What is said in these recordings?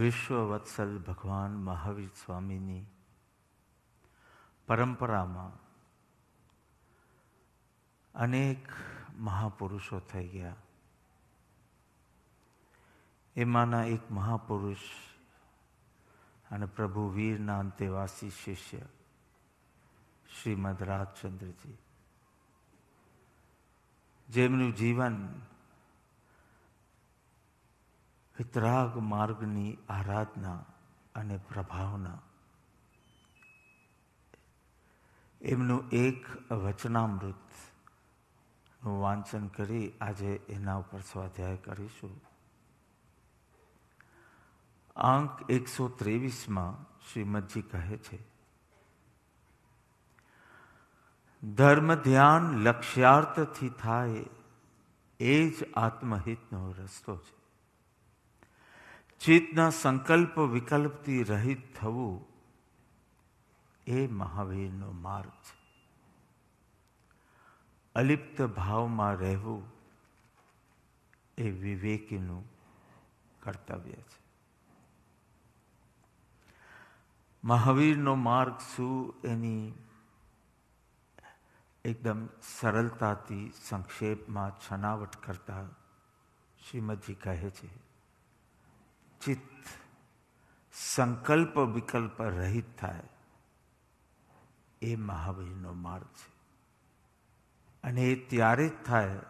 વિશ્વવત્સલ ભગવાન મહાવીર સ્વામીની પરંપરામાં અનેક મહાપુરુષો થઈ ગયા એમાંના એક મહાપુરુષ અને પ્રભુ વીરના અંતેવાસી શિષ્ય શ્રીમદ રાજચંદ્રજી જેમનું જીવન વિતરાગ માર્ગની આરાધના અને પ્રભાવના એમનું એક વચનામૃતનું વાંચન કરી આજે એના ઉપર સ્વાધ્યાય કરીશું આંક એકસો ત્રેવીસમાં શ્રીમદજી કહે છે ધર્મ ધ્યાન લક્ષ્યાર્થથી થાય એ જ આત્મહિતનો રસ્તો છે ચિત્તના સંકલ્પ વિકલ્પથી રહિત થવું એ મહાવીરનો માર્ગ છે અલિપ્ત ભાવમાં રહેવું એ વિવેકીનું કર્તવ્ય છે મહાવીરનો માર્ગ શું એની એકદમ સરળતાથી સંક્ષેપમાં છનાવટ કરતા શ્રીમદજી કહે છે ચિત્ત સંકલ્પ વિકલ્પ રહિત થાય એ મહાવીરનો માર્ગ છે અને એ ત્યારે જ થાય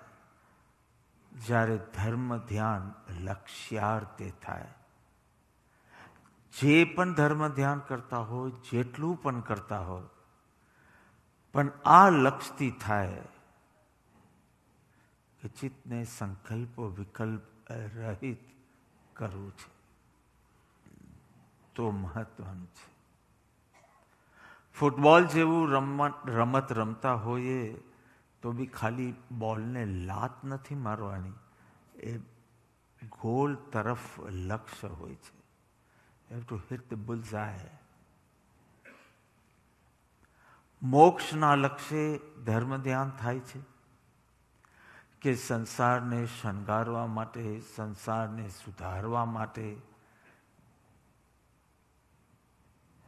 જ્યારે ધર્મ ધ્યાન લક્ષ્યાર્થે થાય જે પણ ધર્મ ધ્યાન કરતા હોય જેટલું પણ કરતા હોય પણ આ લક્ષ્યથી થાય કે ચિત્તને સંકલ્પ વિકલ્પ રહિત કરવું છે તો મહત્વનું છે ફૂટબોલ જેવું રમત રમતા હોઈએ તો બી ખાલી બોલને લાત નથી મારવાની એ ગોલ તરફ લક્ષ્ય હોય છે have to hit the bulls મોક્ષના લક્ષ્યે ધર્મ ધ્યાન થાય છે કે સંસારને શણગારવા માટે સંસારને સુધારવા માટે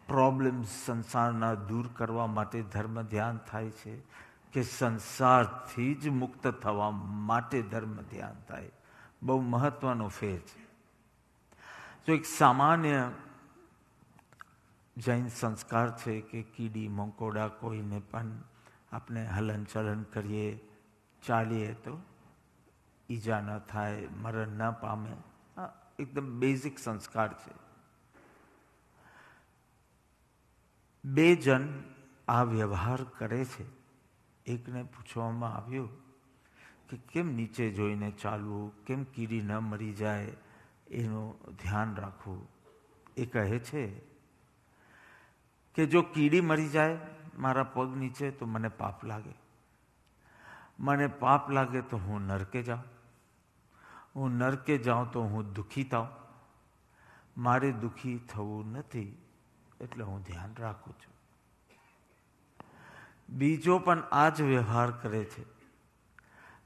પ્રોબ્લેમ્સ સંસારના દૂર કરવા માટે ધર્મ ધ્યાન થાય છે કે સંસારથી જ મુક્ત થવા માટે ધર્મ ધ્યાન થાય બહુ મહત્વનો ફેર છે જો એક સામાન્ય જૈન સંસ્કાર છે કે કીડી મંકોડા કોઈને પણ આપણે હલનચલન કરીએ ચાલીએ તો ઈજા ન થાય મરણ ન પામે આ એકદમ બેઝિક સંસ્કાર છે બે જણ આ વ્યવહાર કરે છે એકને પૂછવામાં આવ્યું કે કેમ નીચે જોઈને ચાલવું કેમ કીડી ન મરી જાય એનું ધ્યાન રાખવું એ કહે છે કે જો કીડી મરી જાય મારા પગ નીચે તો મને પાપ લાગે મને પાપ લાગે તો હું નરકે જાઉં હું નરકે જાઉં તો હું દુઃખી થાઉં મારે દુઃખી થવું નથી એટલે હું ધ્યાન રાખું છું બીજો પણ આ જ વ્યવહાર કરે છે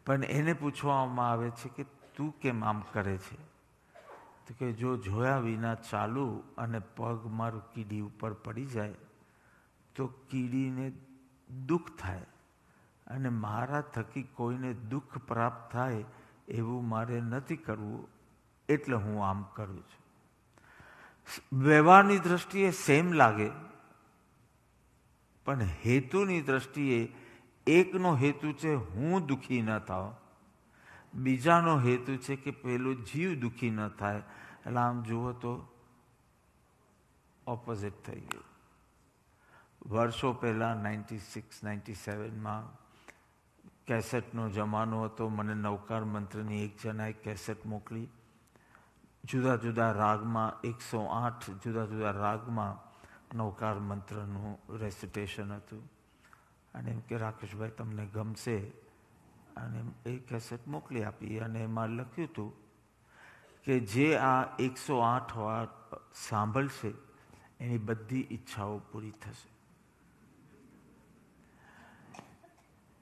પણ એને પૂછવામાં આવે છે કે તું કેમ આમ કરે છે તો કે જો જોયા વિના ચાલુ અને પગ મારું કીડી ઉપર પડી જાય તો કીડીને દુઃખ થાય અને મારા થકી કોઈને દુઃખ પ્રાપ્ત થાય એવું મારે નથી કરવું એટલે હું આમ કરું છું વ્યવહારની દ્રષ્ટિએ સેમ લાગે પણ હેતુની દ્રષ્ટિએ એકનો હેતુ છે હું દુઃખી ન થાઉં બીજાનો હેતુ છે કે પેલો જીવ દુઃખી ન થાય એટલે આમ જુઓ તો ઓપોઝિટ થઈ ગયું વર્ષો પહેલાં નાઇન્ટી સિક્સ નાઇન્ટી સેવનમાં કેસેટનો જમાનો હતો મને નવકાર મંત્રની એક જણાએ કેસેટ મોકલી જુદા જુદા રાગમાં એકસો આઠ જુદા જુદા રાગમાં નૌકાર મંત્રનું રેસિટેશન હતું અને એમ કે રાકેશભાઈ તમને ગમશે અને એ કેસેટ મોકલી આપી અને એમાં લખ્યું હતું કે જે આ એકસો આઠ વાર સાંભળશે એની બધી ઈચ્છાઓ પૂરી થશે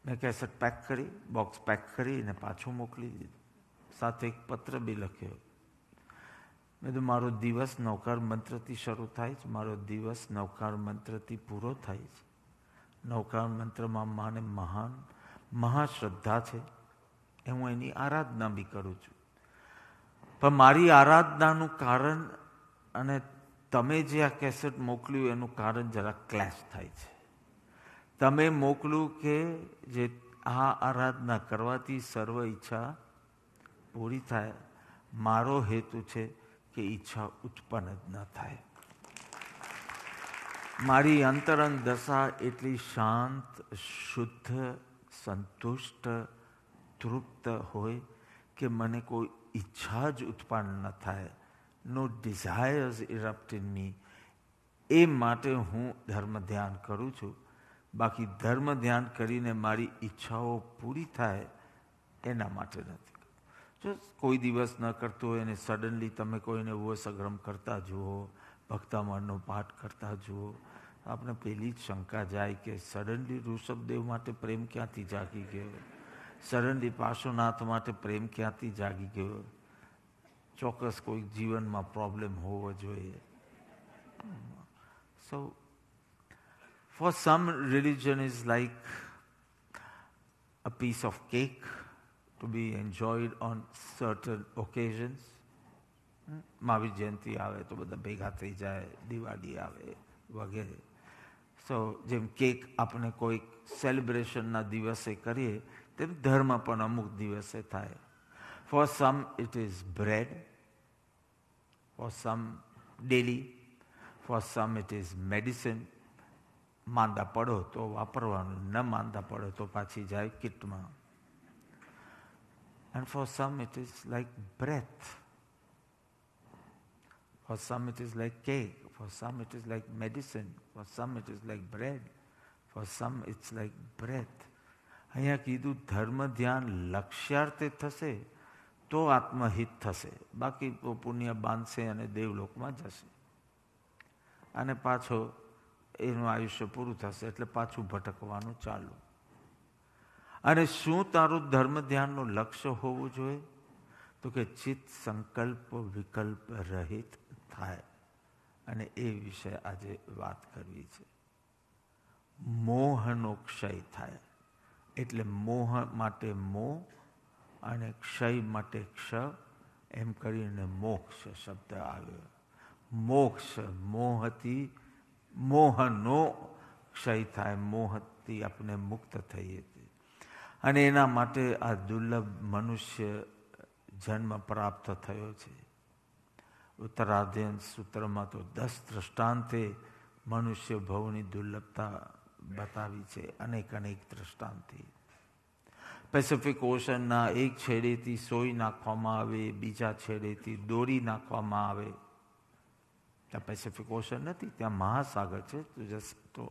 મેં કેસેટ પેક કરી બોક્સ પેક કરી અને પાછું મોકલી દીધું સાથે એક પત્ર બી લખ્યો મેં તો મારો દિવસ નૌકાર મંત્રથી શરૂ થાય છે મારો દિવસ નૌકાર મંત્રથી પૂરો થાય છે નૌકાર મંત્રમાં માને મહાન મહાશ્રદ્ધા છે એ હું એની આરાધના બી કરું છું પણ મારી આરાધનાનું કારણ અને તમે જે આ કેસેટ મોકલ્યું એનું કારણ જરા ક્લેશ થાય છે તમે મોકલું કે જે આ આરાધના કરવાથી સર્વ ઈચ્છા પૂરી થાય મારો હેતુ છે કે ઈચ્છા ઉત્પન્ન જ ન થાય મારી અંતરંગ દશા એટલી શાંત શુદ્ધ સંતુષ્ટ તૃપ્ત હોય કે મને કોઈ ઈચ્છા જ ઉત્પન્ન ન થાય નો ડિઝાયર્સ ઇરપ્ટ મી એ માટે હું ધર્મ ધ્યાન કરું છું બાકી ધર્મ ધ્યાન કરીને મારી ઈચ્છાઓ પૂરી થાય એના માટે નથી જો કોઈ દિવસ ન કરતો હોય અને સડનલી તમે કોઈને ઉવો સઘરમ કરતા જુઓ ભક્તામણનો પાઠ કરતા જુઓ આપણે પહેલી જ શંકા જાય કે સડનલી ઋષભદેવ માટે પ્રેમ ક્યાંથી જાગી ગયો સડનલી પાર્શ્વનાથ માટે પ્રેમ ક્યાંથી જાગી ગયો ચોક્કસ કોઈ જીવનમાં પ્રોબ્લેમ હોવો જોઈએ so for some religion is like a piece of cake to be enjoyed on certain occasions Mahavir Jayanti આવે તો બધા ભેગા થઈ જાય દિવાળી આવે વગેરે સો જેમ કેક આપણે કોઈક સેલિબ્રેશનના દિવસે કરીએ તેમ ધર્મ પણ અમુક દિવસે થાય for some it is bread for some daily for some it is medicine માંદા પડો તો વાપરવાનું ન માંદા પડો તો પાછી જાય કિટમાં And for some, it is like breath. For some, it is like cake. For some, it is like medicine. For some, it is like bread. For some, it's like breath. અહીંયા કીધું ધર્મ ધ્યાન લક્ષ્યાર્થે થશે તો આત્મહિત થશે બાકી તો પુણ્ય બાંધશે અને દેવલોકમાં જશે અને પાછો એનું આયુષ્ય પૂરું થશે એટલે પાછું ભટકવાનું ચાલુ અને શું તારું ધર્મ ધ્યાનનું લક્ષ્ય હોવું જોઈએ તો કે ચિત્ત સંકલ્પ વિકલ્પ રહિત થાય અને એ વિષે આજે વાત કરવી છે મોહનો ક્ષય થાય એટલે મોહ માટે મોહ અને ક્ષય માટે ક્ષ એમ કરીને મોક્ષ શબ્દ આવ્યો મોક્ષ મોહથી મોહનો ક્ષય થાય મોહથી આપણે મુક્ત થઈએ અને એના માટે આ દુર્લભ મનુષ્ય જન્મ પ્રાપ્ત થયો છે ઉત્તરાધ્યન સૂત્રમાં તો દસ દ્રષ્ટાંતે મનુષ્ય ભવની દુર્લભતા બતાવી છે અનેક અનેક દ્રષ્ટાંતે પેસિફિક ઓશનના એક છેડેથી સોઈ નાખવામાં આવે બીજા છેડેથી દોરી નાખવામાં આવે ત્યાં પેસિફિક ઓશન નથી ત્યાં મહાસાગર છે તો જસ્ટ તો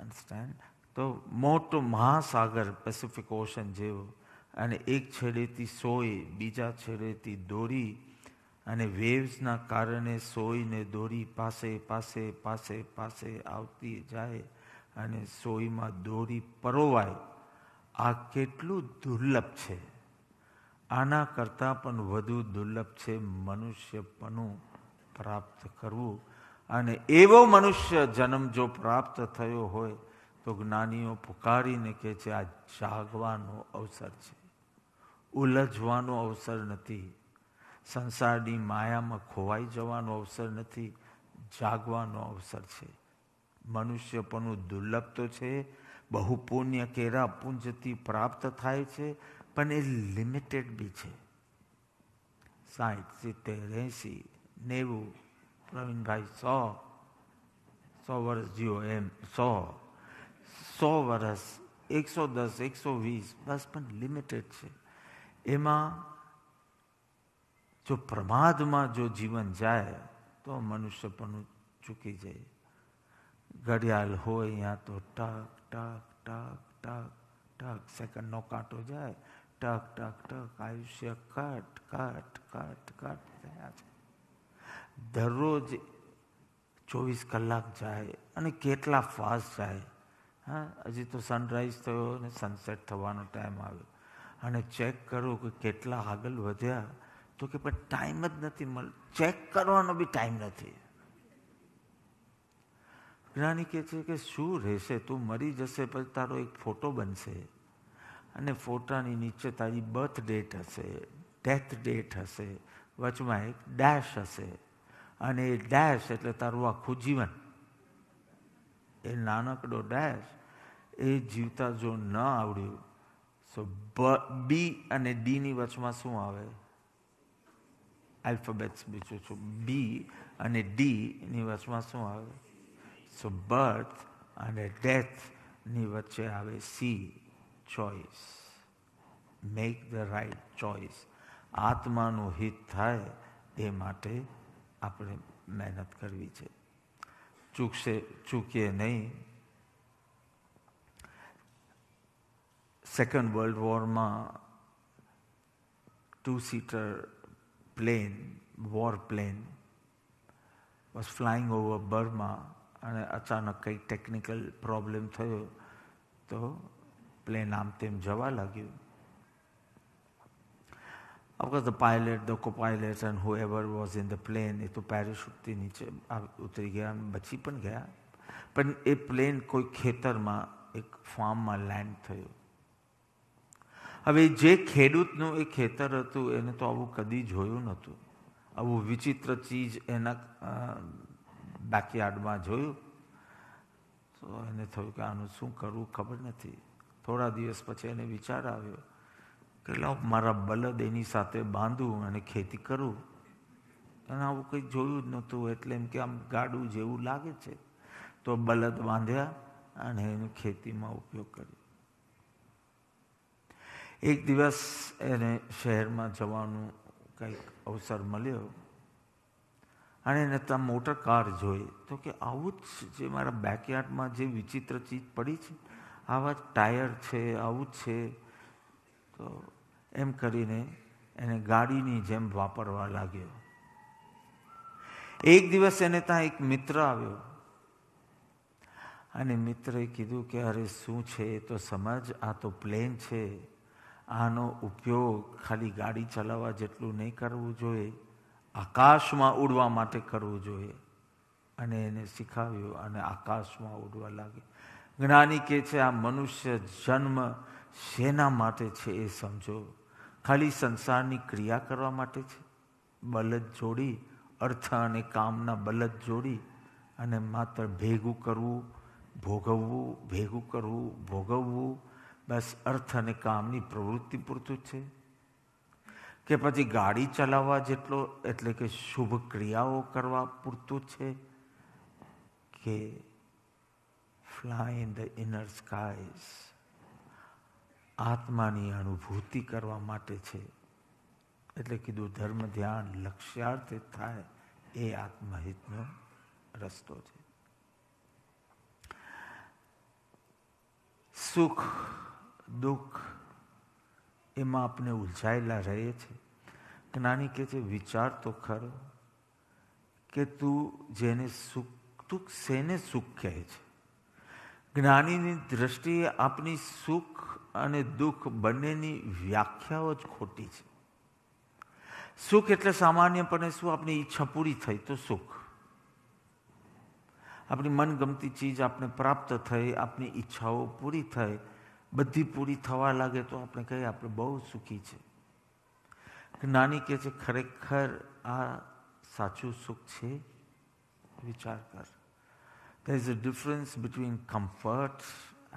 અન્ડરસ્ટેન્ડ તો મોટો મહાસાગર પેસિફિક ઓશન જેવો અને એક છેડેથી સોય બીજા છેડેથી દોરી અને વેવ્સના કારણે સોયને દોરી પાસે પાસે પાસે પાસે આવતી જાય અને સોયમાં દોરી પરોવાય આ કેટલું દુર્લભ છે આના કરતાં પણ વધુ દુર્લભ છે મનુષ્યપણું પ્રાપ્ત કરવું અને એવો મનુષ્ય જન્મ જો પ્રાપ્ત થયો હોય તો જ્ઞાનીઓ પુકારીને કહે છે આ જાગવાનો અવસર છે ઉલઝવાનો અવસર નથી સંસારની માયામાં ખોવાઈ જવાનો અવસર નથી જાગવાનો અવસર છે મનુષ્યપણું દુર્લભ તો છે બહુ પુણ્ય કેરા પુંજથી પ્રાપ્ત થાય છે પણ એ લિમિટેડ બી છે સાહીઠ સિત્તેર એંસી નેવું પ્રવીણભાઈ સો સો વર્ષ જીવો એમ સો સો વર્ષ એકસો દસ એકસો વીસ બસ પણ લિમિટેડ છે એમાં જો પ્રમાદમાં જો જીવન જાય તો મનુષ્ય પણ ચૂકી જાય ઘડિયાળ હોય યા તો ટક ટક ટક ટક ટક સેકન્ડનો કાંટો જાય ટક ટક ટક આયુષ્ય કટ કટ કટ કટ થયા છે દરરોજ ચોવીસ કલાક જાય અને કેટલા ફાસ્ટ જાય હા હજી તો સનરાઈઝ થયો અને સનસેટ થવાનો ટાઈમ આવ્યો અને ચેક કરો કે કેટલા આગળ વધ્યા તો કે પણ ટાઈમ જ નથી મળ ચેક કરવાનો બી ટાઈમ નથી જ્ઞાની કહે છે કે શું રહેશે તું મરી જશે પછી તારો એક ફોટો બનશે અને ફોટાની નીચે તારી બર્થ ડેટ હશે ડેથ ડેટ હશે વચમાં એક ડેશ હશે અને એ ડેશ એટલે તારું આખું જીવન એ નાનકડો ડેશ એ જીવતા જો ન આવડ્યું સો બી અને ડીની વચમાં શું આવે આલ્ફાબેટ્સ બીજું છું બી અને ડીની વચમાં શું આવે સો બર્થ અને ડેથની વચ્ચે આવે C choice make the right choice આત્માનું હિત થાય એ માટે આપણે મહેનત કરવી છે ચૂકશે ચૂકીએ નહીં સેકન્ડ વર્લ્ડ વોરમાં two seater plane war plane was flying over Burma અને અચાનક કંઈક ટેકનિકલ પ્રોબ્લેમ થયો તો પ્લેન આમ તેમ જવા લાગ્યું Of course, the pilot, the co-pilot and whoever was in the plane, એ તો પેરાશૂટથી નીચે ઉતરી ગયા બચી પણ ગયા પણ એ પ્લેન કોઈ ખેતરમાં એક ફાર્મમાં લેન્ડ થયું હવે જે ખેડૂતનું એ ખેતર હતું એને તો આવું કદી જોયું નહોતું આવું વિચિત્ર ચીજ એના બેકયાર્ડમાં જોયું તો એને થયું કે આનું શું કરવું ખબર નથી થોડા દિવસ પછી એને વિચાર આવ્યો કે લાવ મારા બલદ એની સાથે બાંધું અને ખેતી કરું એને આવું કંઈ જોયું જ નહોતું એટલે એમ કે આમ ગાડું જેવું લાગે છે તો બલદ બાંધ્યા અને એની ખેતીમાં ઉપયોગ કર્યો એક દિવસ એને શહેરમાં જવાનું કંઈક અવસર મળ્યો અને એને ત્યાં મોટર કાર જોઈ તો કે આવું જ જે મારા બેકયાર્ડમાં જે વિચિત્ર ચીજ પડી છે આવા જ ટાયર છે આવું જ છે તો એમ કરીને એને ગાડીની જેમ વાપરવા લાગ્યો એક દિવસ એને ત્યાં એક મિત્ર આવ્યો અને મિત્રએ કીધું કે અરે શું છે એ તો સમજ આ તો પ્લેન છે આનો ઉપયોગ ખાલી ગાડી ચલાવવા જેટલું નહીં કરવું જોઈએ આકાશમાં ઉડવા માટે કરવું જોઈએ અને એને શીખવ્યું અને આકાશમાં ઉડવા લાગી જ્ઞાની કે છે આ મનુષ્ય જન્મ શેના માટે છે એ સમજો ખાલી સંસારની ક્રિયા કરવા માટે છે બલદ જોડી અર્થ અને કામના બલદ જોડી અને માત્ર ભેગું કરવું ભોગવવું ભેગું કરવું ભોગવવું બસ અર્થ અને કામની પ્રવૃત્તિ પૂરતું છે કે પછી ગાડી ચલાવવા જેટલો એટલે કે શુભ ક્રિયાઓ કરવા પૂરતું છે કે fly in the inner skies આત્માની અનુભૂતિ કરવા માટે છે એટલે કીધું ધર્મ ધ્યાન લક્ષ્યાર્થ થાય એ આત્મહિતનો રસ્તો છે સુખ દુઃખ એમાં આપણે ઉલઝાયેલા રહીએ છીએ જ્ઞાની કહે છે વિચાર તો ખરો કે તું જેને સુખ તું શેને સુખ કહે છે જ્ઞાનીની દ્રષ્ટિએ આપની સુખ અને દુઃખ બંનેની વ્યાખ્યાઓ જ ખોટી છે સુખ એટલે સામાન્યપણે શું આપણી ઈચ્છા પૂરી થઈ તો સુખ આપણી મનગમતી ચીજ આપણે પ્રાપ્ત થઈ આપની ઈચ્છાઓ પૂરી થઈ બધી પૂરી થવા લાગે તો આપણે કહીએ આપણે બહુ સુખી છે નાની કહે છે ખરેખર આ સાચું સુખ છે there is a difference between comfort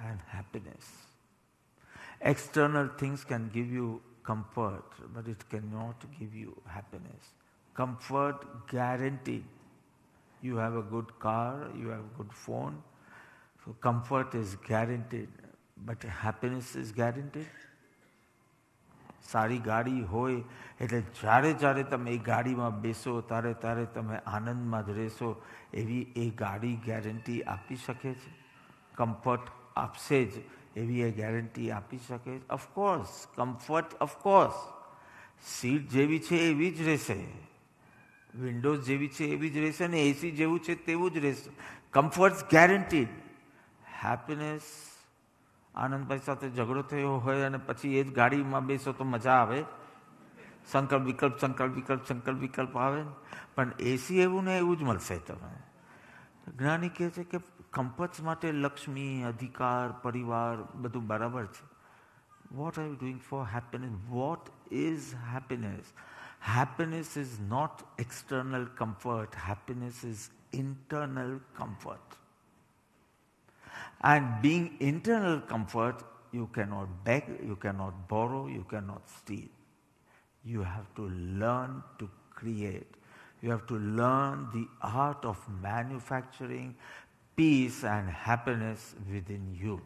and happiness. External things can give you comfort, but it cannot give you happiness. Comfort guaranteed. You have a good car, you have a good phone. So comfort is guaranteed. But happiness is guaranteed સારી ગાડી હોય એટલે જ્યારે જ્યારે તમે એ ગાડીમાં બેસો ત્યારે ત્યારે તમે આનંદમાં જ રહેશો એવી એ ગાડી ગેરંટી આપી શકે છે કમ્ફર્ટ આપશે જ એવી એ ગેરંટી આપી શકે છે ઓફકોર્સ કમ્ફર્ટ ઓફકોર્સ સીટ જેવી છે એવી જ રહેશે વિન્ડોઝ જેવી છે એવી જ રહેશે ને એસી જેવું છે તેવું જ રહેશે કમ્ફર્ટ ગેરંટીડ હેપીનેસ આનંદભાઈ સાથે ઝઘડો થયો હોય અને પછી એ જ ગાડીમાં બેસો તો મજા આવે સંકલ્પ વિકલ્પ સંકલ્પ વિકલ્પ સંકલ્પ વિકલ્પ આવે પણ એસી એવું ને એવું જ મળશે તમે જ્ઞાની કહે છે કે કંપચ માટે લક્ષ્મી અધિકાર પરિવાર બધું બરાબર છે what are you doing for happiness what is happiness happiness is not external comfort happiness is internal comfort And being internal comfort, you cannot beg, you cannot borrow, you cannot steal. You have to learn to create. You have to learn the art of manufacturing peace and happiness within you.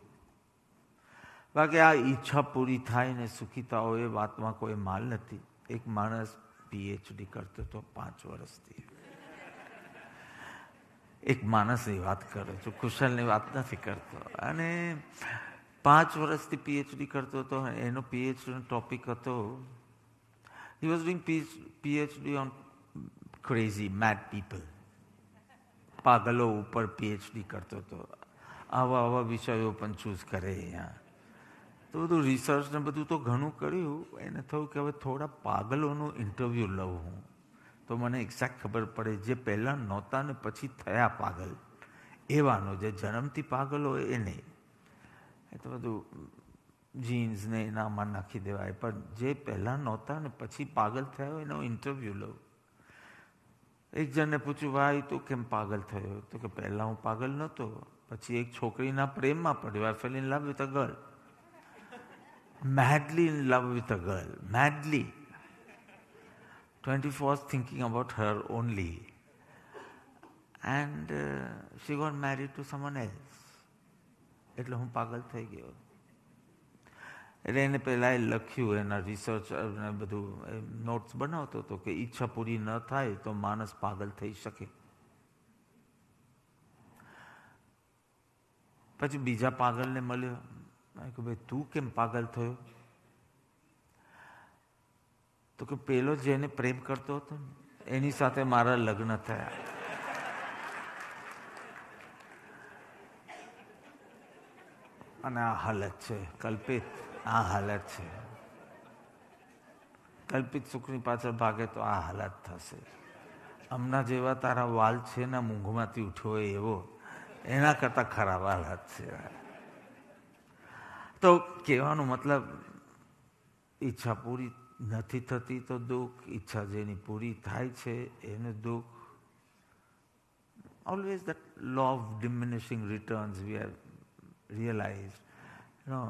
બાકી આ ઈચ્છા પૂરી થાય ને સુખીતા હોય વાતમાં કોઈ માલ નથી એક માણસ પીએચડી કરતો હતો પાંચ વર્ષથી એક માણસની વાત કરું છું કુશલની વાત નથી કરતો અને પાંચ વર્ષથી પીએચડી કરતો હતો એનો પીએચડીનો ટોપિક હતો he was doing PhD on crazy mad people પાગલો ઉપર પીએચડી કરતો હતો આવા આવા વિષયો પણ ચૂઝ કરે અહીંયા તો બધું રિસર્ચ ને બધું તો ઘણું કર્યું એને થયું કે હવે થોડા પાગલોનું ઇન્ટરવ્યૂ લઉં હું તો મને એક્ઝેક્ટ ખબર પડે જે પહેલાં નહોતા ને પછી થયા પાગલ એવાનો જે જન્મથી પાગલ હોય એ નહીં એ તો બધું ને એનામાં નાખી દેવાય પણ જે પહેલાં નહોતા ને પછી પાગલ થયો એનો ઇન્ટરવ્યૂ લઉં એક જણને પૂછ્યું ભાઈ તું કેમ પાગલ થયો તો કે પહેલાં હું પાગલ નહોતો પછી એક છોકરીના પ્રેમમાં પડ્યો I fell in with a girl madly in love with a girl madly 25 was thinking about her only. And uh, she got married to someone else. એટલે હું પાગલ થઈ ગયો એટલે એને પહેલાં એ લખ્યું એના રિસર્ચ બધું નોટ્સ બનાવતો હતો કે ઈચ્છા પૂરી ન થાય તો માણસ પાગલ થઈ શકે પછી બીજા પાગલને મળ્યો કે ભાઈ તું કેમ પાગલ થયો તો કે પેલો જેને પ્રેમ કરતો હતો ને એની સાથે મારા લગ્ન થયા અને આ હાલત છે કલ્પિત આ હાલત છે કલ્પિત સુખની પાછળ ભાગે તો આ હાલત થશે હમણાં જેવા તારા વાલ છે ને મૂંઘમાંથી ઉઠ્યો હોય એવો એના કરતાં ખરાબ હાલત છે તો કહેવાનો મતલબ ઈચ્છા પૂરી નથી થતી તો દુઃખ ઈચ્છા જેની પૂરી થાય છે એનું દુઃખ always that law of diminishing returns we have realized. You know,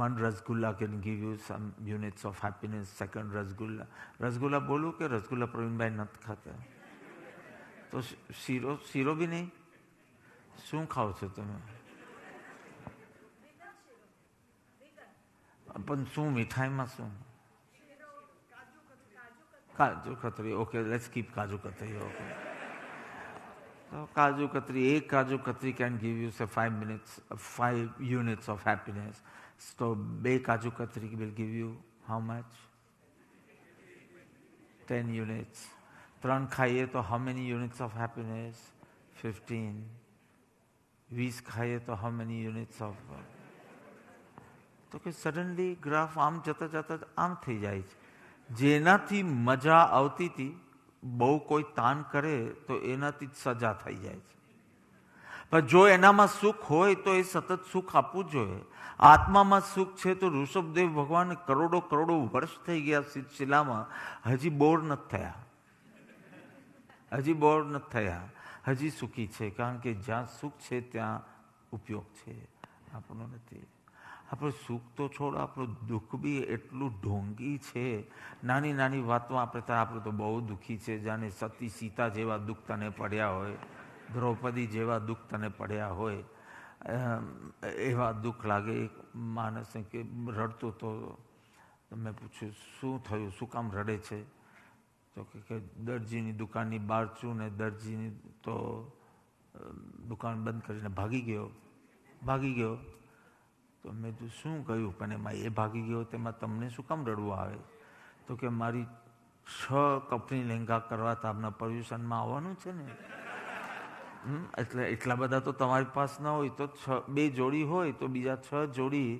one rasgulla can give you some units of happiness, second rasgulla. Rasgulla bolu ke rasgulla Praveenbhai not khata. તો શીરો શીરો બી નહીં શું ખાઓ છો તમે પણ શું મીઠાઈમાં શું kaju katri okay let's keep kaju katri okay So Kaju Katri, a Kaju Katri can give you say five minutes, five units of happiness. So Be Kaju Katri will give you how much? Ten units. Tran Khaye to how many units of happiness? Fifteen. Vis Khaye to how many units of તો કે suddenly graph આમ જતા જતા આમ થઈ જાય છે જેનાથી મજા આવતી હતી બહુ કોઈ તાન કરે તો એનાથી જ સજા થઈ જાય છે પણ જો એનામાં સુખ હોય તો એ સતત સુખ આપવું જોઈએ આત્મામાં સુખ છે તો ઋષભદેવ ભગવાન કરોડો કરોડો વર્ષ થઈ ગયા શિલામાં હજી બોર નથી થયા હજી બોર નથી થયા હજી સુખી છે કારણ કે જ્યાં સુખ છે ત્યાં ઉપયોગ છે આપણો નથી આપણે સુખ તો છોડો આપણું દુઃખ બી એટલું ઢોંગી છે નાની નાની વાતમાં આપણે ત્યાં આપણે તો બહુ દુઃખી છે જાણે સતી સીતા જેવા દુઃખ તને પડ્યા હોય દ્રૌપદી જેવા દુઃખ તને પડ્યા હોય એવા દુઃખ લાગે એક માણસે કે રડતો તો મેં પૂછ્યું શું થયું શું કામ રડે છે તો કે દરજીની દુકાનની બહાર છું ને દરજીની તો દુકાન બંધ કરીને ભાગી ગયો ભાગી ગયો તો મેં તો શું કહ્યું પણ એમાં એ ભાગી ગયો તેમાં તમને શું કામ રડવું આવે તો કે મારી છ કપની લહેંગા કરવા તો આપના પર્યુષણમાં આવવાનું છે ને એટલે એટલા બધા તો તમારી પાસે ન હોય તો છ બે જોડી હોય તો બીજા છ જોડી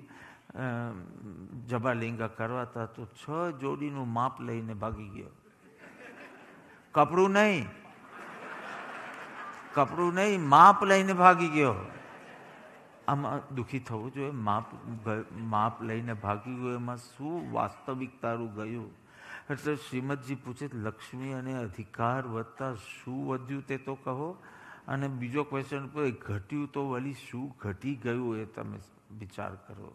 જબા લહેંગા કરવાતા તો છ જોડીનું માપ લઈને ભાગી ગયો કપડું નહીં કપડું નહીં માપ લઈને ભાગી ગયો આમાં દુઃખી થવું જોઈએ માપ માપ લઈને ભાગી ગયું એમાં શું વાસ્તવિકતારું ગયું એટલે શ્રીમદજી પૂછે લક્ષ્મી અને અધિકાર વધતા શું વધ્યું તે તો કહો અને બીજો ક્વેશ્ચન પર ઘટ્યું તો વળી શું ઘટી ગયું એ તમે વિચાર કરો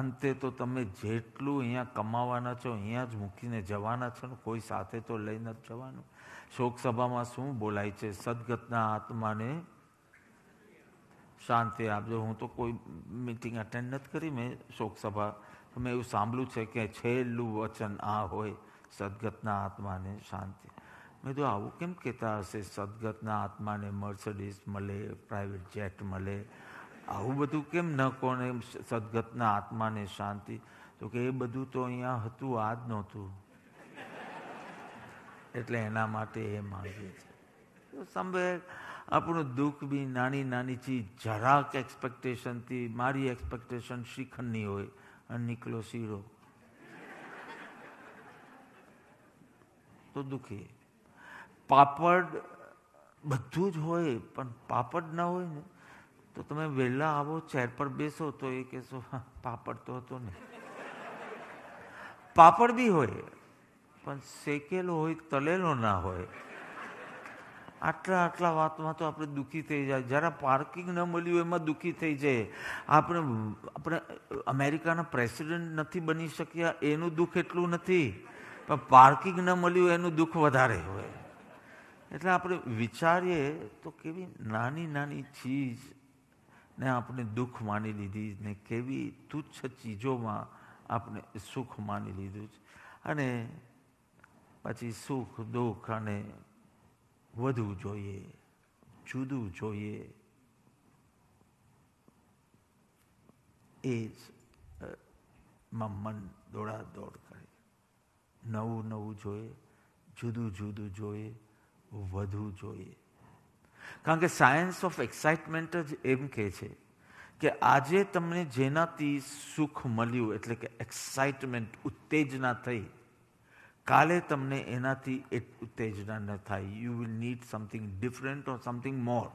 અંતે તો તમે જેટલું અહીંયા કમાવાના છો અહીંયા જ મૂકીને જવાના છો ને કોઈ સાથે તો લઈ નથી જવાનું શોકસભામાં શું બોલાય છે સદગતના આત્માને શાંતિ આપજો હું તો કોઈ મિટિંગ અટેન્ડ નથી કરી મેં શોકસભા મેં એવું સાંભળ્યું છે કે છેલ્લું વચન આ હોય સદગતના આત્માને શાંતિ મેં તો આવું કેમ કહેતા હશે સદગતના આત્માને મર્સડીઝ મળે પ્રાઇવેટ જેટ મળે આવું બધું કેમ ન કોને સદગતના આત્માને શાંતિ તો કે એ બધું તો અહીંયા હતું આ જ નહોતું એટલે એના માટે એ માંગે છે સમવેર આપણું દુઃખ બી નાની નાની ચીજ જરાક એક્સપેક્ટેશનથી મારી એક્સપેક્ટેશન શ્રીખંડની હોય અને નીકળો શીરો તો દુઃખી પાપડ બધું જ હોય પણ પાપડ ના હોય ને તો તમે વહેલા આવો ચેર પર બેસો તો એ કહેશો પાપડ તો હતો ને પાપડ બી હોય પણ શેકેલો હોય તલેલો ના હોય આટલા આટલા વાતમાં તો આપણે દુઃખી થઈ જાય જ્યારે પાર્કિંગ ન મળ્યું એમાં દુઃખી થઈ જાય આપણે આપણે અમેરિકાના પ્રેસિડેન્ટ નથી બની શક્યા એનું દુઃખ એટલું નથી પણ પાર્કિંગ ન મળ્યું એનું દુઃખ વધારે હોય એટલે આપણે વિચારીએ તો કેવી નાની નાની ચીજ ને આપણે દુઃખ માની લીધી ને કેવી તુચ્છ ચીજોમાં આપણે સુખ માની લીધું છે અને પછી સુખ દુઃખ અને વધવું જોઈએ જુદું જોઈએ એ જ માં મન દોડાદોડ કરે નવું નવું જોઈએ જુદું જુદું જોઈએ વધવું જોઈએ કારણ કે સાયન્સ ઓફ એક્સાઇટમેન્ટ જ એમ કહે છે કે આજે તમને જેનાથી સુખ મળ્યું એટલે કે એક્સાઇટમેન્ટ ઉત્તેજના થઈ કાલે તમને એનાથી એ ઉત્તેજના ન થાય you will need something different or something more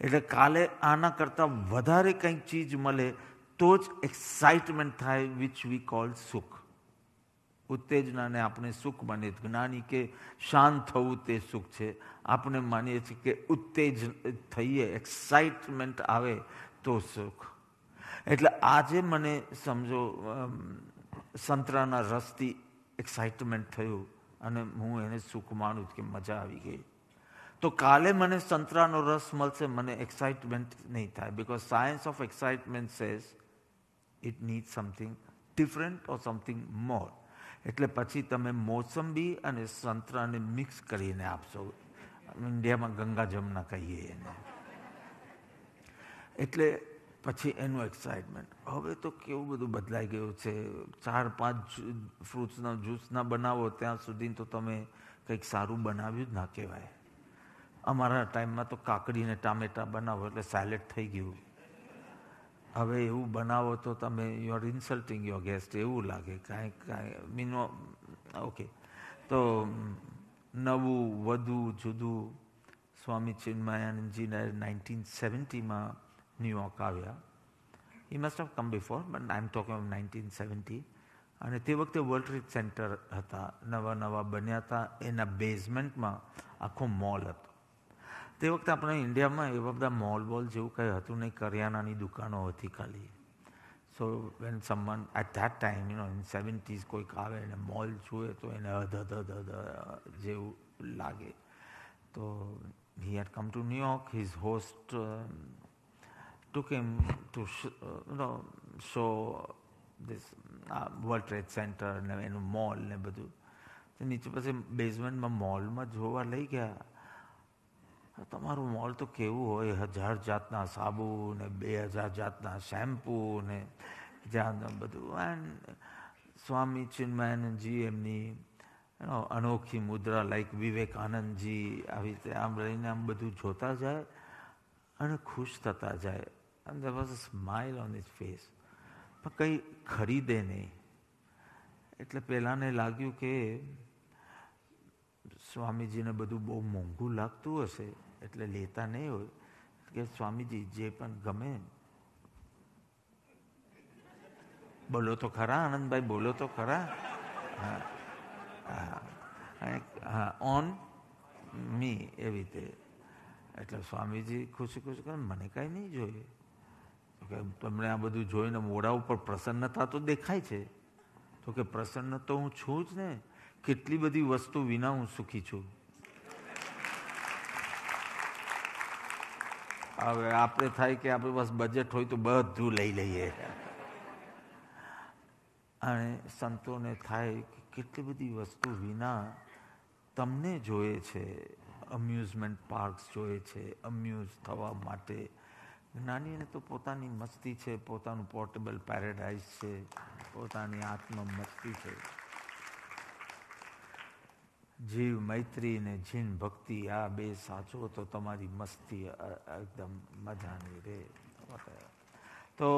એટલે કાલે આના કરતાં વધારે કંઈક ચીજ મળે તો જ એક્સાઇટમેન્ટ થાય વિચ વી કોલ સુખ ઉત્તેજનાને આપણે સુખ માનીએ જ્ઞાની કે શાંત થવું તે સુખ છે આપણે માનીએ છીએ કે ઉત્તેજ થઈએ એક્સાઇટમેન્ટ આવે તો સુખ એટલે આજે મને સમજો સંતરાના રસથી એક્સાઇટમેન્ટ થયું અને હું એને સુખ માણું કે મજા આવી ગઈ તો કાલે મને સંતરાનો રસ મળશે મને એક્સાઇટમેન્ટ નહીં થાય because science of excitement says it need something different or something more એટલે પછી તમે મોસંબી અને સંતરાને મિક્સ કરીને આપશો ઇન્ડિયામાં ગંગા જમના કહીએ એને એટલે પછી એનું એક્સાઇટમેન્ટ હવે તો કેવું બધું બદલાઈ ગયું છે ચાર પાંચ ફ્રૂટ્સના જ્યુસના બનાવો ત્યાં સુધી તો તમે કંઈક સારું બનાવ્યું જ ના કહેવાય અમારા ટાઈમમાં તો કાકડીને ટામેટા બનાવો એટલે સેલેડ થઈ ગયું હવે એવું બનાવો તો તમે you are insulting your guest એવું લાગે કાંઈ કાંઈ મીનો ઓકે તો નવું વધુ જુદું સ્વામી ચિન્મયાનંદજીને નાઇન્ટીન સેવન્ટીમાં ન્યુ યોર્ક આવ્યા ઈ he must have come but but I'm talking નાઇન્ટીન સેવન્ટી અને તે વખતે વર્લ્ડ ટ્રીટ સેન્ટર હતા નવા નવા બન્યા હતા એના બેઝમેન્ટમાં આખો મોલ હતો તે વખતે આપણે ઇન્ડિયામાં એવા બધા મોલ બોલ જેવું કંઈ હતું નહીં કરિયાણાની દુકાનો હતી ખાલી so when someone at that time you know in seventies કોઈક આવે અને મોલ જુએ તો એને અધ અધ અધ જેવું લાગે તો he had come to New York his host took him to, uh, you know, show this આ વર્લ્ડ ટ્રેડ સેન્ટર ને એનું મોલ ને બધું તો નીચે પછી બેઝમેન્ટમાં મોલમાં જોવા લઈ ગયા તમારું મોલ તો કેવું હોય હજાર જાતના સાબુ ને બે હજાર જાતના શેમ્પૂ ને જ્યાં બધું એન્ડ સ્વામી ચિન્મયાનંદજી એમની અનોખી મુદ્રા લાઈક વિવેકાનંદજી આવી રીતે આમ રહીને આમ બધું જોતા જાય અને ખુશ થતા જાય અને there was a smile on his face પણ કંઈ ખરીદે નહીં એટલે પહેલાંને લાગ્યું કે સ્વામીજીને બધું બહુ મોંઘું લાગતું હશે એટલે લેતા નહીં હોય કે સ્વામીજી જે પણ ગમે બોલો તો ખરા આનંદભાઈ બોલો તો ખરા હા ઓન મી એવી રીતે એટલે સ્વામીજી ખુશી ખુશી કરે મને કાંઈ નહીં જોઈએ તમને આ બધું જોઈને મોઢા ઉપર પ્રસન્નતા તો દેખાય છે તો કે પ્રસન્ન તો હું છું જ ને કેટલી બધી વસ્તુ વિના હું સુખી છું હવે આપણે થાય કે આપણે બસ બજેટ હોય તો બધું લઈ લઈએ અને સંતોને થાય કે કેટલી બધી વસ્તુ વિના તમને જોઈએ છે અમ્યુઝમેન્ટ પાર્ક્સ જોઈએ છે અમ્યુઝ થવા માટે જ્ઞાનીને તો પોતાની મસ્તી છે પોતાનું પોર્ટેબલ પેરેડાઇઝ છે પોતાની આત્મ મસ્તી છે જીવ મૈત્રી ને જીન ભક્તિ આ બે સાચો તો તમારી મસ્તી એકદમ મજાની રે તો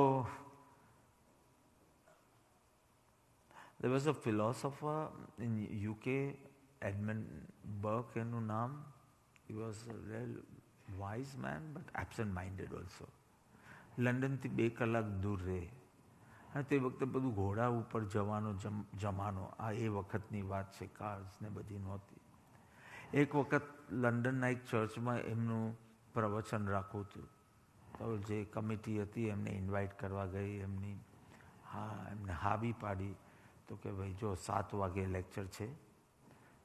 there વોઝ અ philosopher in UK, Edmund Burke એનું નામ he was a wise man but absent minded also લંડનથી બે કલાક દૂર રહે અને તે વખતે બધું ઘોડા ઉપર જવાનો જમાનો આ એ વખતની વાત છે કાર્સ ને બધી નહોતી એક વખત લંડનના એક ચર્ચમાં એમનું પ્રવચન રાખવું હતું તો જે કમિટી હતી એમને ઇન્વાઇટ કરવા ગઈ એમની હા એમને હાબી પાડી તો કે ભાઈ જો સાત વાગે લેક્ચર છે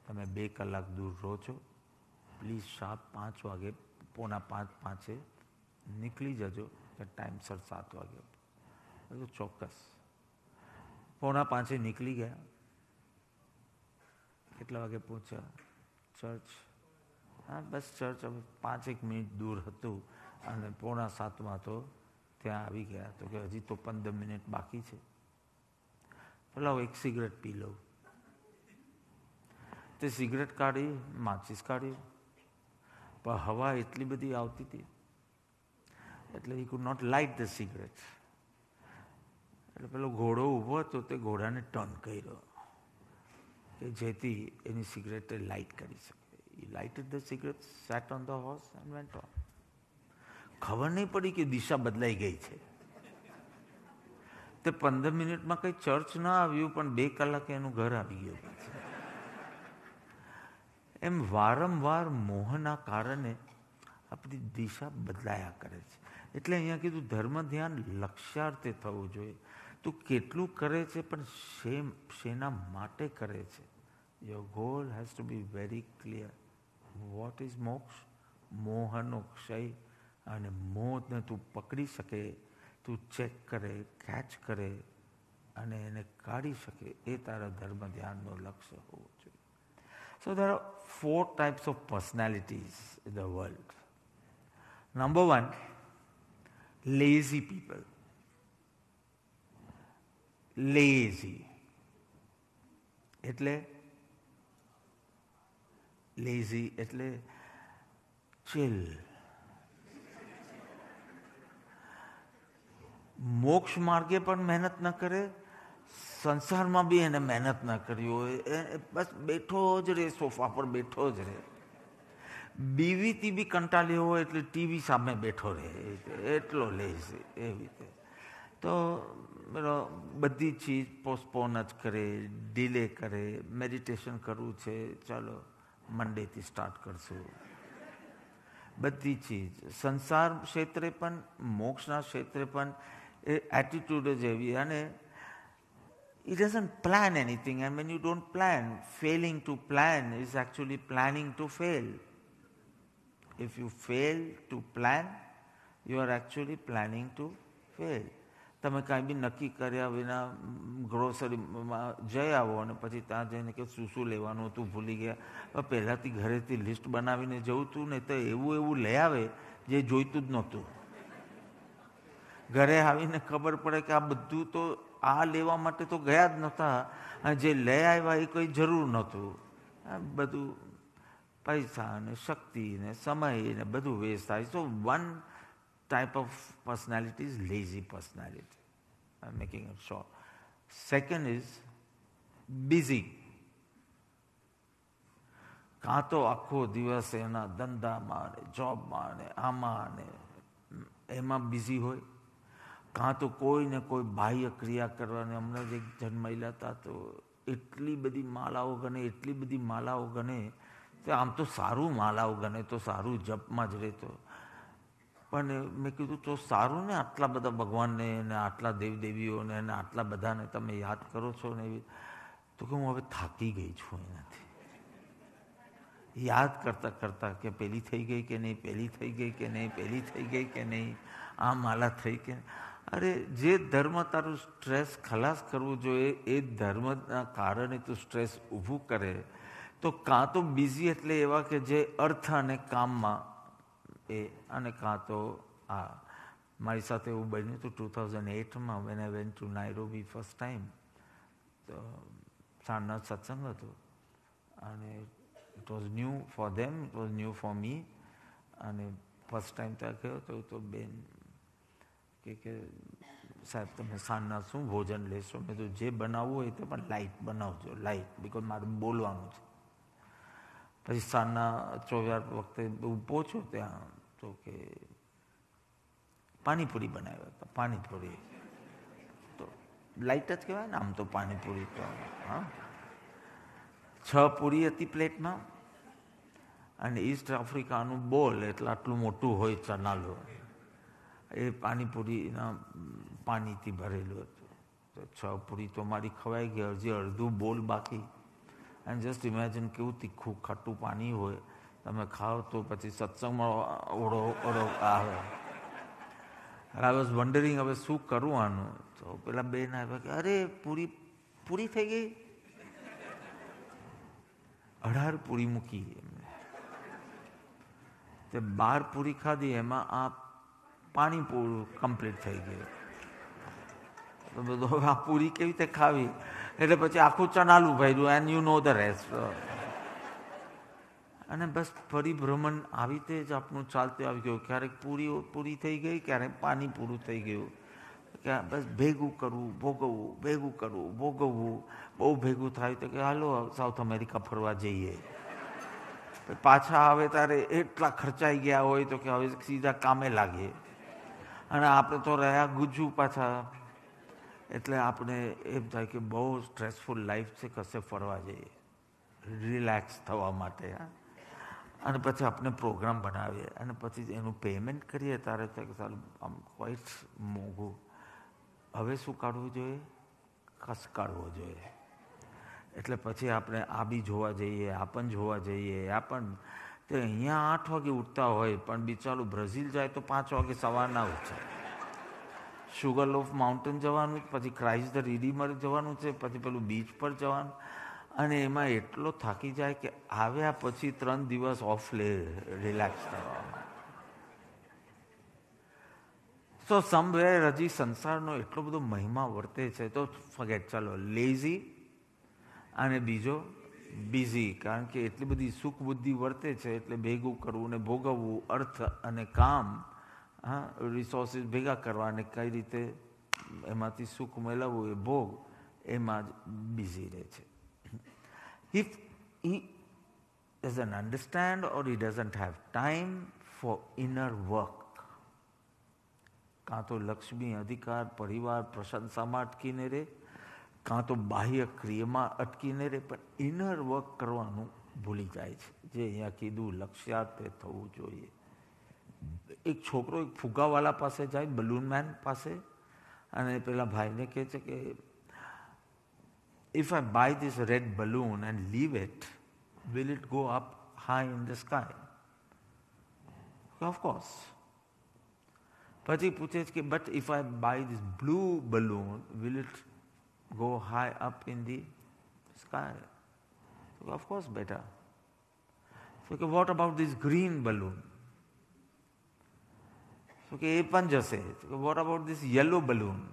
તમે બે કલાક દૂર રહો છો પ્લીઝ શાર્પ પાંચ વાગે પોણા પાંચ પાંચે નીકળી જજો ટાઈમસર સાત વાગે ચોક્કસ પોણા પાંચે નીકળી ગયા કેટલા વાગે પહોંચ્યા ચર્ચ હા બસ ચર્ચ હવે પાંચેક મિનિટ દૂર હતું અને પોણા સાતમાં તો ત્યાં આવી ગયા તો કે હજી તો પંદર મિનિટ બાકી છે પેલા એક સિગરેટ પી લઉં તે સિગરેટ કાઢી માચિસ કાઢ્યું પણ હવા એટલી બધી આવતી હતી એટલે you could not light the cigarette એટલે પેલો ઘોડો ઊભો હતો તે ઘોડાને ટર્ન કર્યો કે જેથી એની સિગરેટ લાઇટ કરી શકે એ lighted the cigarette set on the horse and went on ખબર નહીં પડી કે દિશા બદલાઈ ગઈ છે તે પંદર મિનિટમાં કંઈ ચર્ચ ના આવ્યું પણ બે કલાકે એનું ઘર આવી ગયું એમ વારંવાર મોહના કારણે આપણી દિશા બદલાયા કરે છે એટલે અહીંયા કીધું ધર્મ ધ્યાન લક્ષ્યાર્થે થવું જોઈએ તું કેટલું કરે છે પણ શેમ શેના માટે કરે છે your goal has to be very clear what is moksha મોહનો ક્ષય અને મોહને તું પકડી શકે તું ચેક કરે કેચ કરે અને એને કાઢી શકે એ તારા ધર્મ ધ્યાનનો લક્ષ્ય હોવું So there are four types of personalities in the world. Number one, lazy people. Lazy. એટલે લેઝી એટલે ચિલ મોક્ષ માર્ગે પણ મહેનત ન કરે સંસારમાં બી એને મહેનત ના કરી હોય એ બસ બેઠો જ રહે સોફા પર બેઠો જ રહે બીવીથી બી કંટાળી હોય એટલે ટીવી સામે બેઠો રહે એટલો લે છે એવી રીતે તો બધી ચીજ પોસ્ટપોન જ કરે ડિલે કરે મેડિટેશન કરવું છે ચાલો મંડેથી સ્ટાર્ટ કરશું બધી ચીજ સંસાર ક્ષેત્રે પણ મોક્ષના ક્ષેત્રે પણ એ એટીટ્યુડ જ એવી અને it doesn't plan anything. And when you don't plan, failing to plan is actually planning to fail. If you fail to plan, you are actually planning to fail. તમે કાંઈ બી નક્કી કર્યા વિના ગ્રોસરીમાં જઈ આવો અને પછી ત્યાં જઈને કે શું શું લેવાનું હતું ભૂલી ગયા પહેલાંથી ઘરેથી લિસ્ટ બનાવીને જવું હતું ને તો એવું એવું લઈ આવે જે જોઈતું જ નહોતું ઘરે આવીને ખબર પડે કે આ બધું તો આ લેવા માટે તો ગયા જ નહોતા જે લઈ આવ્યા એ કંઈ જરૂર નહોતું બધું પૈસા ને શક્તિ ને સમય ને બધું વેસ્ટ થાય so one type of personality is lazy personality I making it short second is busy કાં તો આખો દિવસ એના ધંધામાં ને જોબમાં ને આમાં ને એમાં બિઝી હોય કાં તો કોઈને કોઈ બાહ્ય ક્રિયા કરવાની હમણાં જ એક જન્માયેલા હતા તો એટલી બધી માલાઓ ગણે એટલી બધી માલાઓ ગણે તો આમ તો સારું માલાઓ ગણે તો સારું જપમાં જ રહેતો પણ મેં કીધું તો સારું ને આટલા બધા ભગવાનને અને આટલા દેવદેવીઓને અને આટલા બધાને તમે યાદ કરો છો ને એવી તો કે હું હવે થાકી ગઈ છું એનાથી યાદ કરતાં કરતાં કે પેલી થઈ ગઈ કે નહીં પહેલી થઈ ગઈ કે નહીં પહેલી થઈ ગઈ કે નહીં આ માલા થઈ કે નહીં અરે જે ધર્મ તારું સ્ટ્રેસ ખલાસ કરવું જોઈએ એ ધર્મના કારણે તું સ્ટ્રેસ ઊભું કરે તો કાં તો બિઝી એટલે એવા કે જે અર્થ અને કામમાં એ અને કાં તો આ મારી સાથે એવું બન્યું હતું ટુ થાઉઝન્ડ એટમાં when I went to be first time તો સાંજના સત્સંગ હતો અને it was new for them it was new for me અને ફર્સ્ટ ટાઈમ ત્યાં ગયો તો બેન કે કે સાહેબ તમે સાંજના શું ભોજન લેશો મેં તો જે બનાવવું હોય તે પણ લાઇટ બનાવજો લાઇટ બિકોઝ મારે બોલવાનું છે પછી સાંજના ચોવ્યાર વખતે પહોંચ્યો ત્યાં તો કે પાણીપુરી બનાવ્યા હતા પાણીપુરી તો લાઇટ જ કહેવાય ને આમ તો પાણીપુરી તો હા છ પૂરી હતી પ્લેટમાં અને ઈસ્ટ આફ્રિકાનું બોલ એટલે આટલું મોટું હોય ચનાલું એ પાણીપુરીના પાણીથી ભરેલું હતું તો છ પૂરી તો મારી ખવાઈ ગઈ હજી અડધું બોલ બાકી એન્ડ જસ્ટ ઇમેજિન કેવું તીખું ખાટું પાણી હોય તમે ખાઓ તો પછી સત્સંગમાં ઓળો ઓળો આવે આઈ વોઝ વન્ડરિંગ હવે શું કરું આનું તો પેલા બેન આવ્યા કે અરે પૂરી પૂરી થઈ ગઈ અઢાર પૂરી મૂકી એમને તે બાર પૂરી ખાધી એમાં આ પાણી પૂરું કમ્પ્લીટ થઈ ગયું તો બધું આ પૂરી કેવી રીતે ખાવી એટલે પછી આખું ચણાલું ભર્યું and you know the rest અને બસ પરિભ્રમણ આવી રીતે જ આપણું ચાલતું આવી ગયું ક્યારેક પૂરી પૂરી થઈ ગઈ ક્યારેક પાણી પૂરું થઈ ગયું ક્યાં બસ ભેગું કરવું ભોગવવું ભેગું કરવું ભોગવવું બહુ ભેગું થાય તો કે હાલો સાઉથ અમેરિકા ફરવા જઈએ પાછા આવે ત્યારે એટલા ખર્ચાઈ ગયા હોય તો કે હવે સીધા કામે લાગીએ અને આપણે તો રહ્યા ગુજુ પાછા એટલે આપણે એમ થાય કે બહુ સ્ટ્રેસફુલ લાઈફ છે કશે ફરવા જઈએ રિલેક્સ થવા માટે અને પછી આપણે પ્રોગ્રામ બનાવીએ અને પછી એનું પેમેન્ટ કરીએ ત્યારે કે સારું આમ ક્વાઇટ મોંઘું હવે શું કાઢવું જોઈએ કસ કાઢવો જોઈએ એટલે પછી આપણે આ બી જોવા જઈએ આ પણ જોવા જઈએ આ પણ તો અહીંયા આઠ વાગે ઉઠતા હોય પણ બિચારું બ્રાઝિલ જાય તો પાંચ વાગે સવારના ઉઠે સુગરલોફ માઉન્ટેન જવાનું પછી ક્રાઇસ્ટ ધ રિડીમર જવાનું છે પછી પેલું બીચ પર જવાનું અને એમાં એટલો થાકી જાય કે આવ્યા પછી ત્રણ દિવસ ઓફ લે રિલેક્સ કરવામાં સો સમવેર હજી સંસારનો એટલો બધો મહિમા વર્તે છે તો ફગેટ ચાલો લેઝી અને બીજો બિઝી કારણ કે એટલી બધી સુખ બુદ્ધિ વર્તે છે એટલે ભેગું કરવું ને ભોગવવું અર્થ અને કામ હા રિસોર્સિસ ભેગા કરવા અને કઈ રીતે એમાંથી સુખ મેળવવું એ ભોગ એમાં જ બિઝી રહે છે if he doesn't understand or he doesn't have time for inner work કાં તો લક્ષ્મી અધિકાર પરિવાર પ્રશંસામાં અટકીને રહે કાં તો બાહ્ય ક્રિયામાં અટકીને રહે પણ ઇનર વર્ક કરવાનું ભૂલી જાય છે જે અહીંયા કીધું લક્ષ્યાર્થે થવું જોઈએ એક છોકરો એક ફુગાવાલા પાસે જાય બલૂન મેન પાસે અને પેલા ભાઈને કહે છે કે if I buy this red balloon and leave it will it go up high in the sky of course પછી પૂછે છે કે but if I buy this blue balloon will it go high up in the sky. of course, better. So, okay, what about this green balloon? So, okay, ये पंज what about this yellow balloon?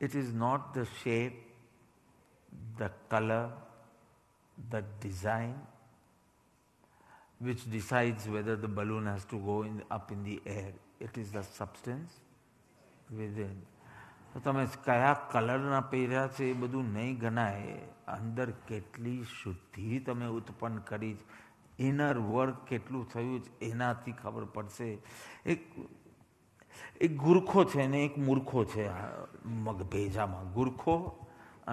it is not the shape, the color, the design which decides whether the balloon has to go in, up in the air. It is the substance within તો તમે કયા કલરના પહેર્યા છે એ બધું નહીં ગણાય અંદર કેટલી શુદ્ધિ તમે ઉત્પન્ન કરી ઇનર વર્ક કેટલું થયું છે એનાથી ખબર પડશે એક એક ગુરખો છે ને એક મૂર્ખો છે મગ ભેજામાં ગુરખો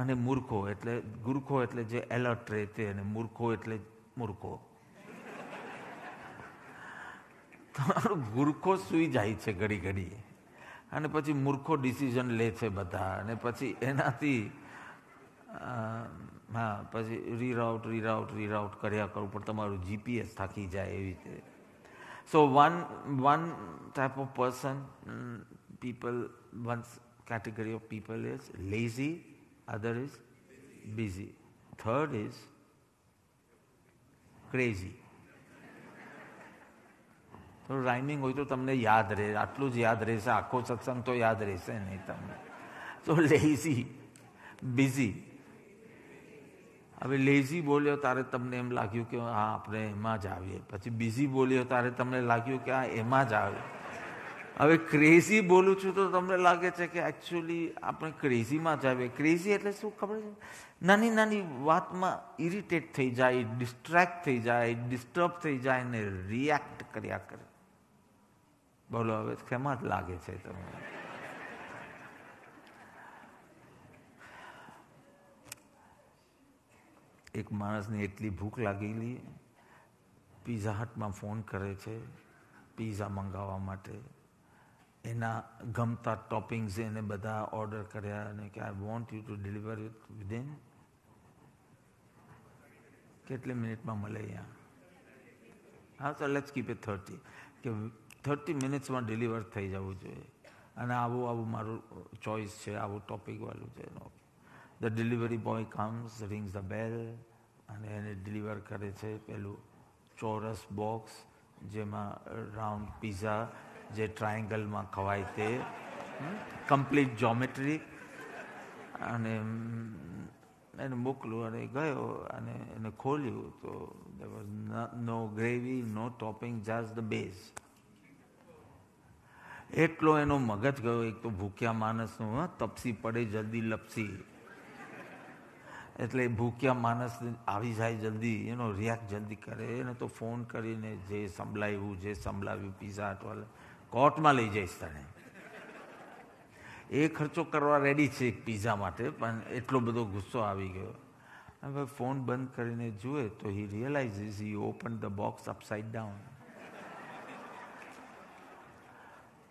અને મૂર્ખો એટલે ગુરખો એટલે જે એલર્ટ રહે તે અને મૂર્ખો એટલે મૂર્ખો તમારો ગુરખો સુઈ જાય છે ઘડી ઘડીએ અને પછી મૂર્ખો ડિસિઝન લે છે બધા અને પછી એનાથી હા પછી રીરાઉટ રીરાઉટ રીરાઉટ કર્યા કરું પણ તમારું જીપીએસ થાકી જાય એવી રીતે so one one type of person people one category of people is lazy other is busy third is crazy થોડું રાઇમિંગ હોય તો તમને યાદ રહે આટલું જ યાદ રહેશે આખો સત્સંગ તો યાદ રહેશે નહીં તમને તો લેઝી બિઝી હવે લેઝી બોલ્યો તારે તમને એમ લાગ્યું કે હા આપણે એમાં જ આવીએ પછી બિઝી બોલ્યો ત્યારે તમને લાગ્યું કે હા એમાં જ આવે હવે ક્રેઝી બોલું છું તો તમને લાગે છે કે એકચ્યુઅલી આપણે ક્રેઝીમાં જ આવીએ ક્રેઝી એટલે શું ખબર છે નાની નાની વાતમાં ઇરિટેટ થઈ જાય ડિસ્ટ્રેક્ટ થઈ જાય ડિસ્ટર્બ થઈ જાય ને રિએક્ટ કર્યા કરે બોલો હવે શેમાં જ લાગે છે તમને એક માણસને એટલી ભૂખ લાગેલી પીઝા હટમાં ફોન કરે છે પીઝા મંગાવવા માટે એના ગમતા ટોપિંગ્સ એને બધા ઓર્ડર કર્યા અને કે I want you to deliver it within કેટલી મિનિટમાં મળે અહીંયા હા તો લેટ્સ કીપ એ થર્ટી કે થર્ટી મિનિટ્સમાં ડિલિવર થઈ જવું જોઈએ અને આવું આવું મારું ચોઈસ છે આવું ટોપિકવાળું છે the delivery boy comes rings the bell અને એને ડિલિવર કરે છે પેલું ચોરસ બોક્સ જેમાં રાઉન્ડ પીઝા જે ટ્રાયેંગલમાં ખવાય તે કમ્પ્લીટ જોમેટ્રી અને એને મોકલું અને ગયો અને એને ખોલ્યું તો no gravy no topping just the base એટલો એનો મગજ ગયો એક તો ભૂખ્યા માણસનું તપસી પડે જલ્દી લપસી એટલે ભૂખ્યા માણસ આવી જાય જલ્દી એનો રિએક્ટ જલ્દી કરે એને તો ફોન કરીને જે સંભળાવ્યું જે સંભળાવ્યું પીઝા હટવાલે કોર્ટમાં લઈ જઈશ તને એ ખર્ચો કરવા રેડી છે પીઝા માટે પણ એટલો બધો ગુસ્સો આવી ગયો હવે ફોન બંધ કરીને જુએ તો he realise is he open the box upside down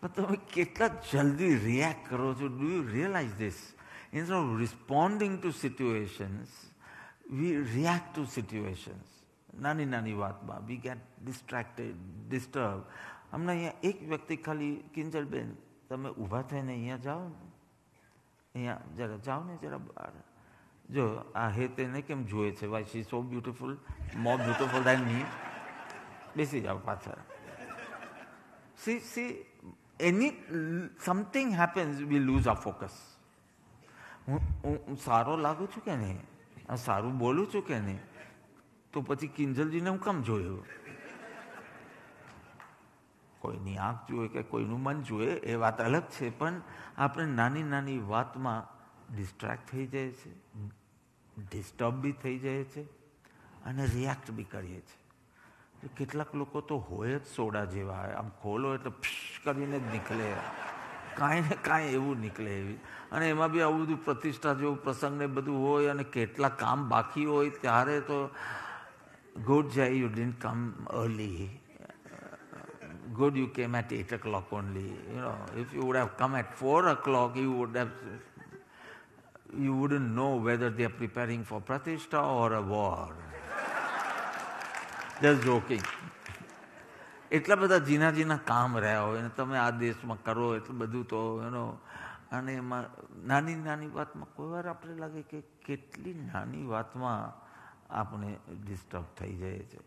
પણ તમે કેટલા જલ્દી રિએક્ટ કરો છો do you realise this instead of responding to situations we react to situations નાની નાની વાતમાં વી ગેટ ડિસ્ટ્રેક્ટેડ ડિસ્ટર્બ હમણાં અહીંયા એક વ્યક્તિ ખાલી કિંજલબેન તમે ઊભા થઈને અહીંયા જાઓ અહીંયા જરા જાઓ ને જરા બહાર જો આ હે તેને કેમ જુએ છે why she so beautiful more beautiful than me બેસી જાઓ પાછળ see see any something happens, we lose our focus. હું સારો લાગું છું કે નહીં આ સારું બોલું છું કે નહીં તો પછી કિંજલજીને હું કેમ જોયું કોઈની આંખ જુએ કે કોઈનું મન જુએ એ વાત અલગ છે પણ આપણે નાની નાની વાતમાં ડિસ્ટ્રેક્ટ થઈ જાય છે ડિસ્ટર્બ બી થઈ જાય છે અને રિએક્ટ બી કરીએ છીએ કેટલાક લોકો તો હોય જ સોડા જેવા આમ ખોલો એટલે ફિશ કરીને જ નીકળે કાંઈ ને કાંઈ એવું નીકળે એવી અને એમાં બી આવું બધું પ્રતિષ્ઠા જેવું પ્રસંગ ને બધું હોય અને કેટલા કામ બાકી હોય ત્યારે તો ગુડ જાય you didn't come early good you came at eight o'clock only you know if you would have come at four o'clock you would have you wouldn't know whether they are preparing for pratishtha or a war just joking એટલા બધા જીના જીના કામ રહ્યા હોય અને તમે આ દેશમાં કરો એટલું બધું તો એનો અને એમાં નાની નાની વાતમાં કોઈ વાર આપણે લાગે કે કેટલી નાની વાતમાં આપણે ડિસ્ટર્બ થઈ જાય છે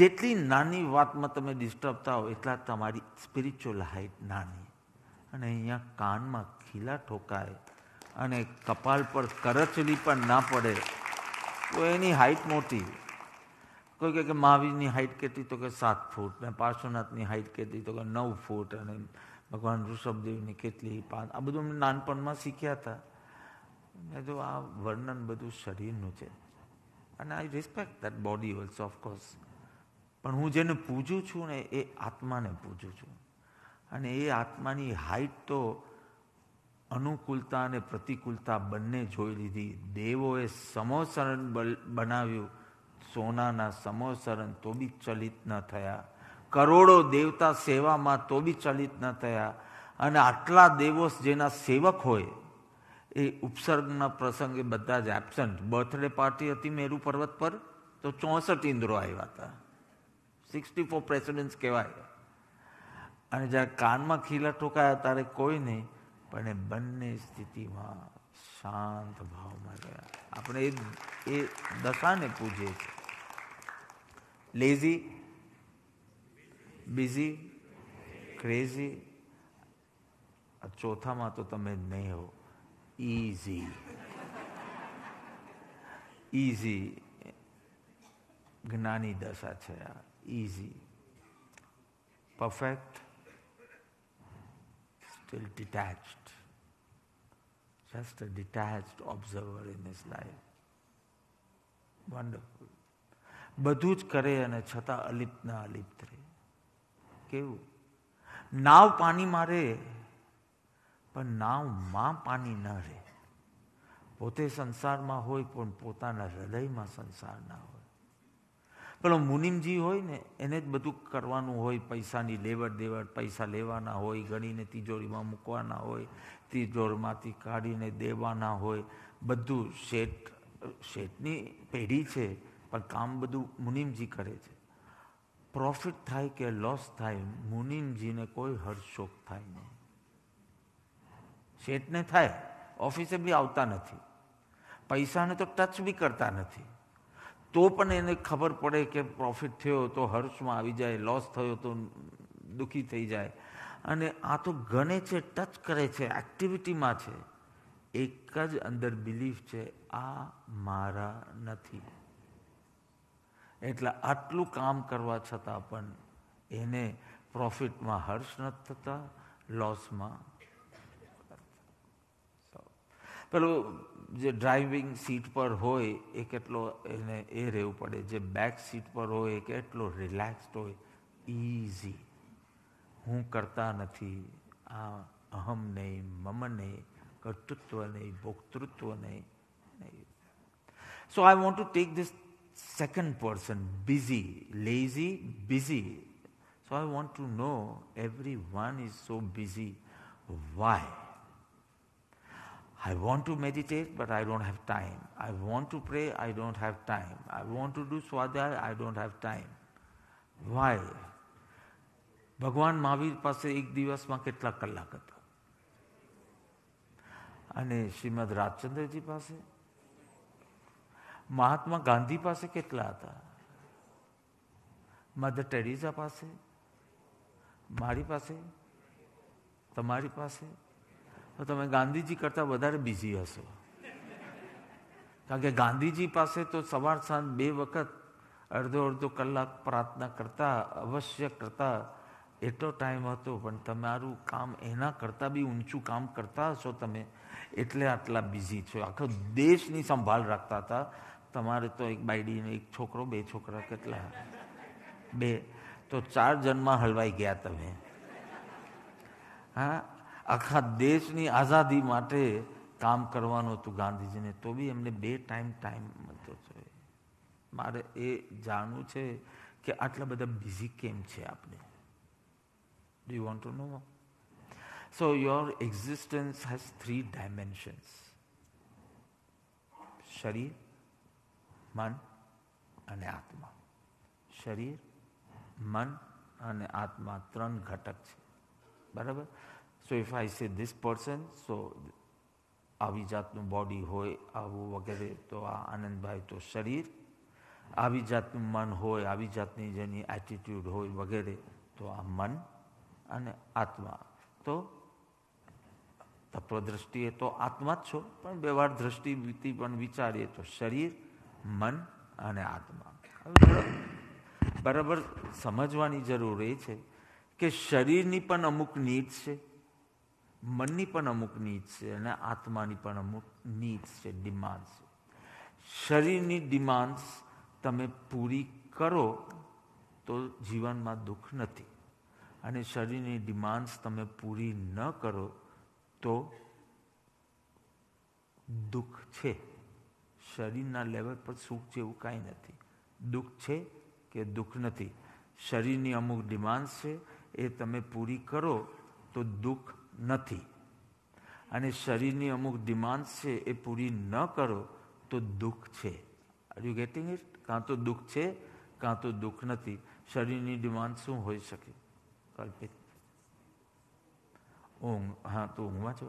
જેટલી નાની વાતમાં તમે ડિસ્ટર્બ થાઓ એટલા તમારી સ્પિરિચ્યુઅલ હાઇટ નાની અને અહીંયા કાનમાં ખીલા ઠોકાય અને કપાળ પર કરચલી પણ ના પડે તો એની હાઇટ મોટી તો કે મહાવીરની હાઇટ કેટલી તો કે સાત ફૂટ ને પાર્શ્વનાથની હાઇટ કેટલી તો કે નવ ફૂટ અને ભગવાન ઋષભદેવની કેટલી પાંચ આ બધું અમે નાનપણમાં શીખ્યા હતા મેં તો આ વર્ણન બધું શરીરનું છે અને I respect that body also of course પણ હું જેને પૂજું છું ને એ આત્માને પૂજું છું અને એ આત્માની હાઇટ તો અનુકૂળતા અને પ્રતિકૂળતા બંને જોઈ લીધી દેવોએ સમોસરણ બનાવ્યું સોનાના સમોસરન તો બી ચલિત ન થયા કરોડો દેવતા સેવામાં તો બી ચલિત ન થયા અને આટલા દેવો જેના સેવક હોય એ ઉપસર્ગના પ્રસંગે બધા જ એબસન્ટ બર્થડે પાર્ટી હતી મેરુ પર્વત પર તો ચોસઠ ઇન્દ્રો આવ્યા હતા સિક્સટી ફોર પ્રેસિડેન્ટ્સ કહેવાય અને જ્યારે કાનમાં ખીલા ઠોકાયા ત્યારે કોઈ નહીં પણ એ બંને સ્થિતિમાં શાંત ભાવમાં રહ્યા આપણે એ દશાને પૂજીએ છીએ લેઝી બિઝી ક્રેઝી ચોથામાં તો તમે નહીં હો ઇઝી ઇઝી જ્ઞાની દશા છે આ is he perfect still detached just a detached observer in his life wonderful બધું જ કરે અને છતાં અલિપ્ત ના અલિપ્ત રહે કેવું નાવ પાણીમાં રહે પણ નાવ માં પાણી ન રહે પોતે સંસારમાં હોય પણ પોતાના હૃદયમાં સંસાર ના હોય પેલો મુનિમજી હોય ને એને જ બધું કરવાનું હોય પૈસાની લેવડ દેવડ પૈસા લેવાના હોય ગણીને તિજોરીમાં મૂકવાના હોય તિજોરમાંથી કાઢીને દેવાના હોય બધું શેઠ શેઠની પેઢી છે પણ કામ બધું મુનિમજી કરે છે પ્રોફિટ થાય કે લોસ થાય મુનિમજીને કોઈ હર્ષોક થાય નહીં શેઠને થાય ઓફિસે બી આવતા નથી પૈસાને તો ટચ બી કરતા નથી તો પણ એને ખબર પડે કે પ્રોફિટ થયો તો હર્ષમાં આવી જાય લોસ થયો તો દુઃખી થઈ જાય અને આ તો ગણે છે ટચ કરે છે એક્ટિવિટીમાં છે એક જ અંદર બિલીફ છે આ મારા નથી એટલે આટલું કામ કરવા છતાં પણ એને પ્રોફિટમાં હર્ષ નથી થતા લોસમાં પેલું જે ડ્રાઇવિંગ સીટ પર હોય એ કેટલો એને એ રહેવું પડે જે બેક સીટ પર હોય એ કેટલો રિલેક્સ્ડ હોય ઇઝી હું કરતા નથી આ અહમ નહીં મમ નહીં કર્તૃત્વ નહીં ભોક્તૃત્વ નહીં so I want to take this second person, busy, lazy, busy. So I want to know everyone is so busy. Why? I want to meditate, but I don't have time. I want to pray, I don't have time. I want to do swadhyaya, I don't have time. Why? ભગવાન મહાવીર પાસે એક દિવસમાં કેટલા કલાક હતા અને શ્રીમદ રાજચંદ્રજી પાસે મહાત્મા ગાંધી પાસે કેટલા હતા મધર ટેરીઝા પાસે મારી પાસે તમારી પાસે તો તમે ગાંધીજી કરતાં વધારે બિઝી હશો કારણ કે ગાંધીજી પાસે તો સવાર સાંજ બે વખત અડધો અડધો કલાક પ્રાર્થના કરતા અવશ્ય કરતા એટલો ટાઈમ હતો પણ તમારું કામ એના કરતાં બી ઊંચું કામ કરતા હશો તમે એટલે આટલા બિઝી છો આખો દેશની સંભાળ રાખતા હતા તમારે તો એક બાયડીનો એક છોકરો બે છોકરા કેટલા બે તો ચાર જણમાં હલવાઈ ગયા તમે હા આખા દેશની આઝાદી માટે કામ કરવાનું હતું ગાંધીજીને તો બી એમને બે ટાઈમ ટાઈમ મળતો છે મારે એ જાણવું છે કે આટલા બધા બિઝી કેમ છે આપણે do you want to know so your existence has three dimensions શરીર મન અને આત્મા શરીર મન અને આત્મા ત્રણ ઘટક છે બરાબર so if I see this person so આવી જાતનું બોડી હોય આવું વગેરે તો આ આનંદભાઈ તો શરીર આવી જાતનું મન હોય આવી જાતની જેની એટીટ્યૂડ હોય વગેરે તો આ મન અને આત્મા તો તત્વદ્રષ્ટિએ તો આત્મા જ છો પણ વ્યવહાર દ્રષ્ટિથી પણ વિચારીએ તો શરીર મન અને આત્મા બરાબર સમજવાની જરૂર એ છે કે શરીરની પણ અમુક નીડ્સ છે મનની પણ અમુક નીડ્સ છે અને આત્માની પણ અમુક નીડ્સ છે ડિમાન્ડ છે શરીરની ડિમાન્ડ્સ તમે પૂરી કરો તો જીવનમાં દુઃખ નથી અને શરીરની ડિમાન્ડ્સ તમે પૂરી ન કરો તો દુઃખ છે શરીરના લેવલ પર સુખ છે એવું કાંઈ નથી દુઃખ છે કે દુઃખ નથી શરીરની અમુક ડિમાન્ડ છે એ તમે પૂરી કરો તો દુઃખ નથી અને શરીરની અમુક ડિમાન્ડ છે એ પૂરી ન કરો તો દુઃખ છે આર યુ ગેટિંગ ઇટ કાં તો દુઃખ છે કાં તો દુઃખ નથી શરીરની ડિમાન્ડ શું હોઈ શકે કલ્પિત ઊંઘ હા તો ઊંઘમાં છો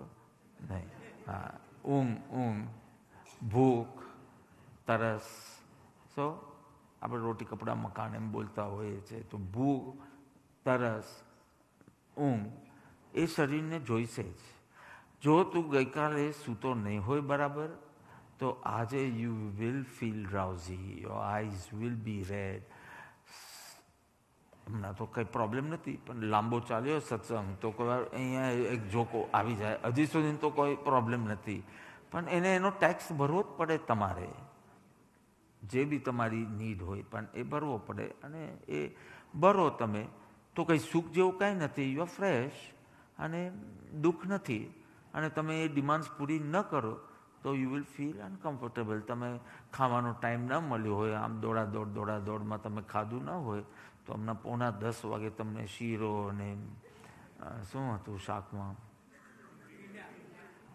નહીં હા ઊંઘ ઊંઘ ભૂખ તરસ સો આપણે રોટી કપડાં મકાન એમ બોલતા હોઈએ છીએ તો ભૂખ તરસ ઊંઘ એ શરીરને જોઈશે જ જો તું ગઈકાલે સૂતો નહીં હોય બરાબર તો આજે you will feel drowsy your eyes will be red હમણાં તો કંઈ પ્રોબ્લેમ નથી પણ લાંબો ચાલ્યો સત્સંગ તો કોઈ વાર અહીંયા એક જોકો આવી જાય હજી સુધી તો કોઈ પ્રોબ્લેમ નથી પણ એને એનો ટેક્સ ભરવો જ પડે તમારે જે બી તમારી નીડ હોય પણ એ ભરવો પડે અને એ ભરો તમે તો કંઈ સુખ જેવું કાંઈ નથી યુ ફ્રેશ અને દુઃખ નથી અને તમે એ ડિમાન્ડ્સ પૂરી ન કરો તો યુ વિલ ફીલ અનકમ્ફર્ટેબલ તમે ખાવાનો ટાઈમ ન મળ્યો હોય આમ દોડા દોડ દોડા દોડમાં તમે ખાધું ન હોય તો હમણાં પોણા દસ વાગે તમને શીરો અને શું હતું શાકમાં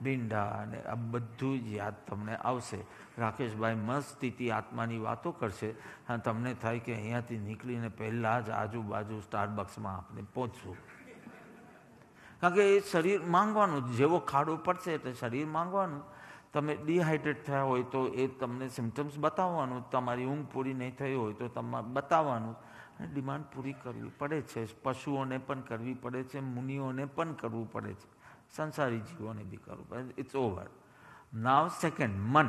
ભીંડા ને આ બધું જ યાદ તમને આવશે રાકેશભાઈ મસ્ત સ્થિતિ આત્માની વાતો કરશે અને તમને થાય કે અહીંયાથી નીકળીને પહેલાં જ આજુબાજુ સ્ટારબક્સમાં આપણે પહોંચશું કારણ કે એ શરીર માંગવાનું જેવો ખાડો પડશે એટલે શરીર માંગવાનું તમે ડિહાઇડ્રેટ થયા હોય તો એ તમને સિમ્ટમ્સ બતાવવાનું તમારી ઊંઘ પૂરી નહીં થઈ હોય તો તમારે બતાવવાનું અને ડિમાન્ડ પૂરી કરવી પડે છે પશુઓને પણ કરવી પડે છે મુનિઓને પણ કરવું પડે છે સંસારી જીવોને બી કરવું ઇટ્સ ઓવર નાવ સેકન્ડ મન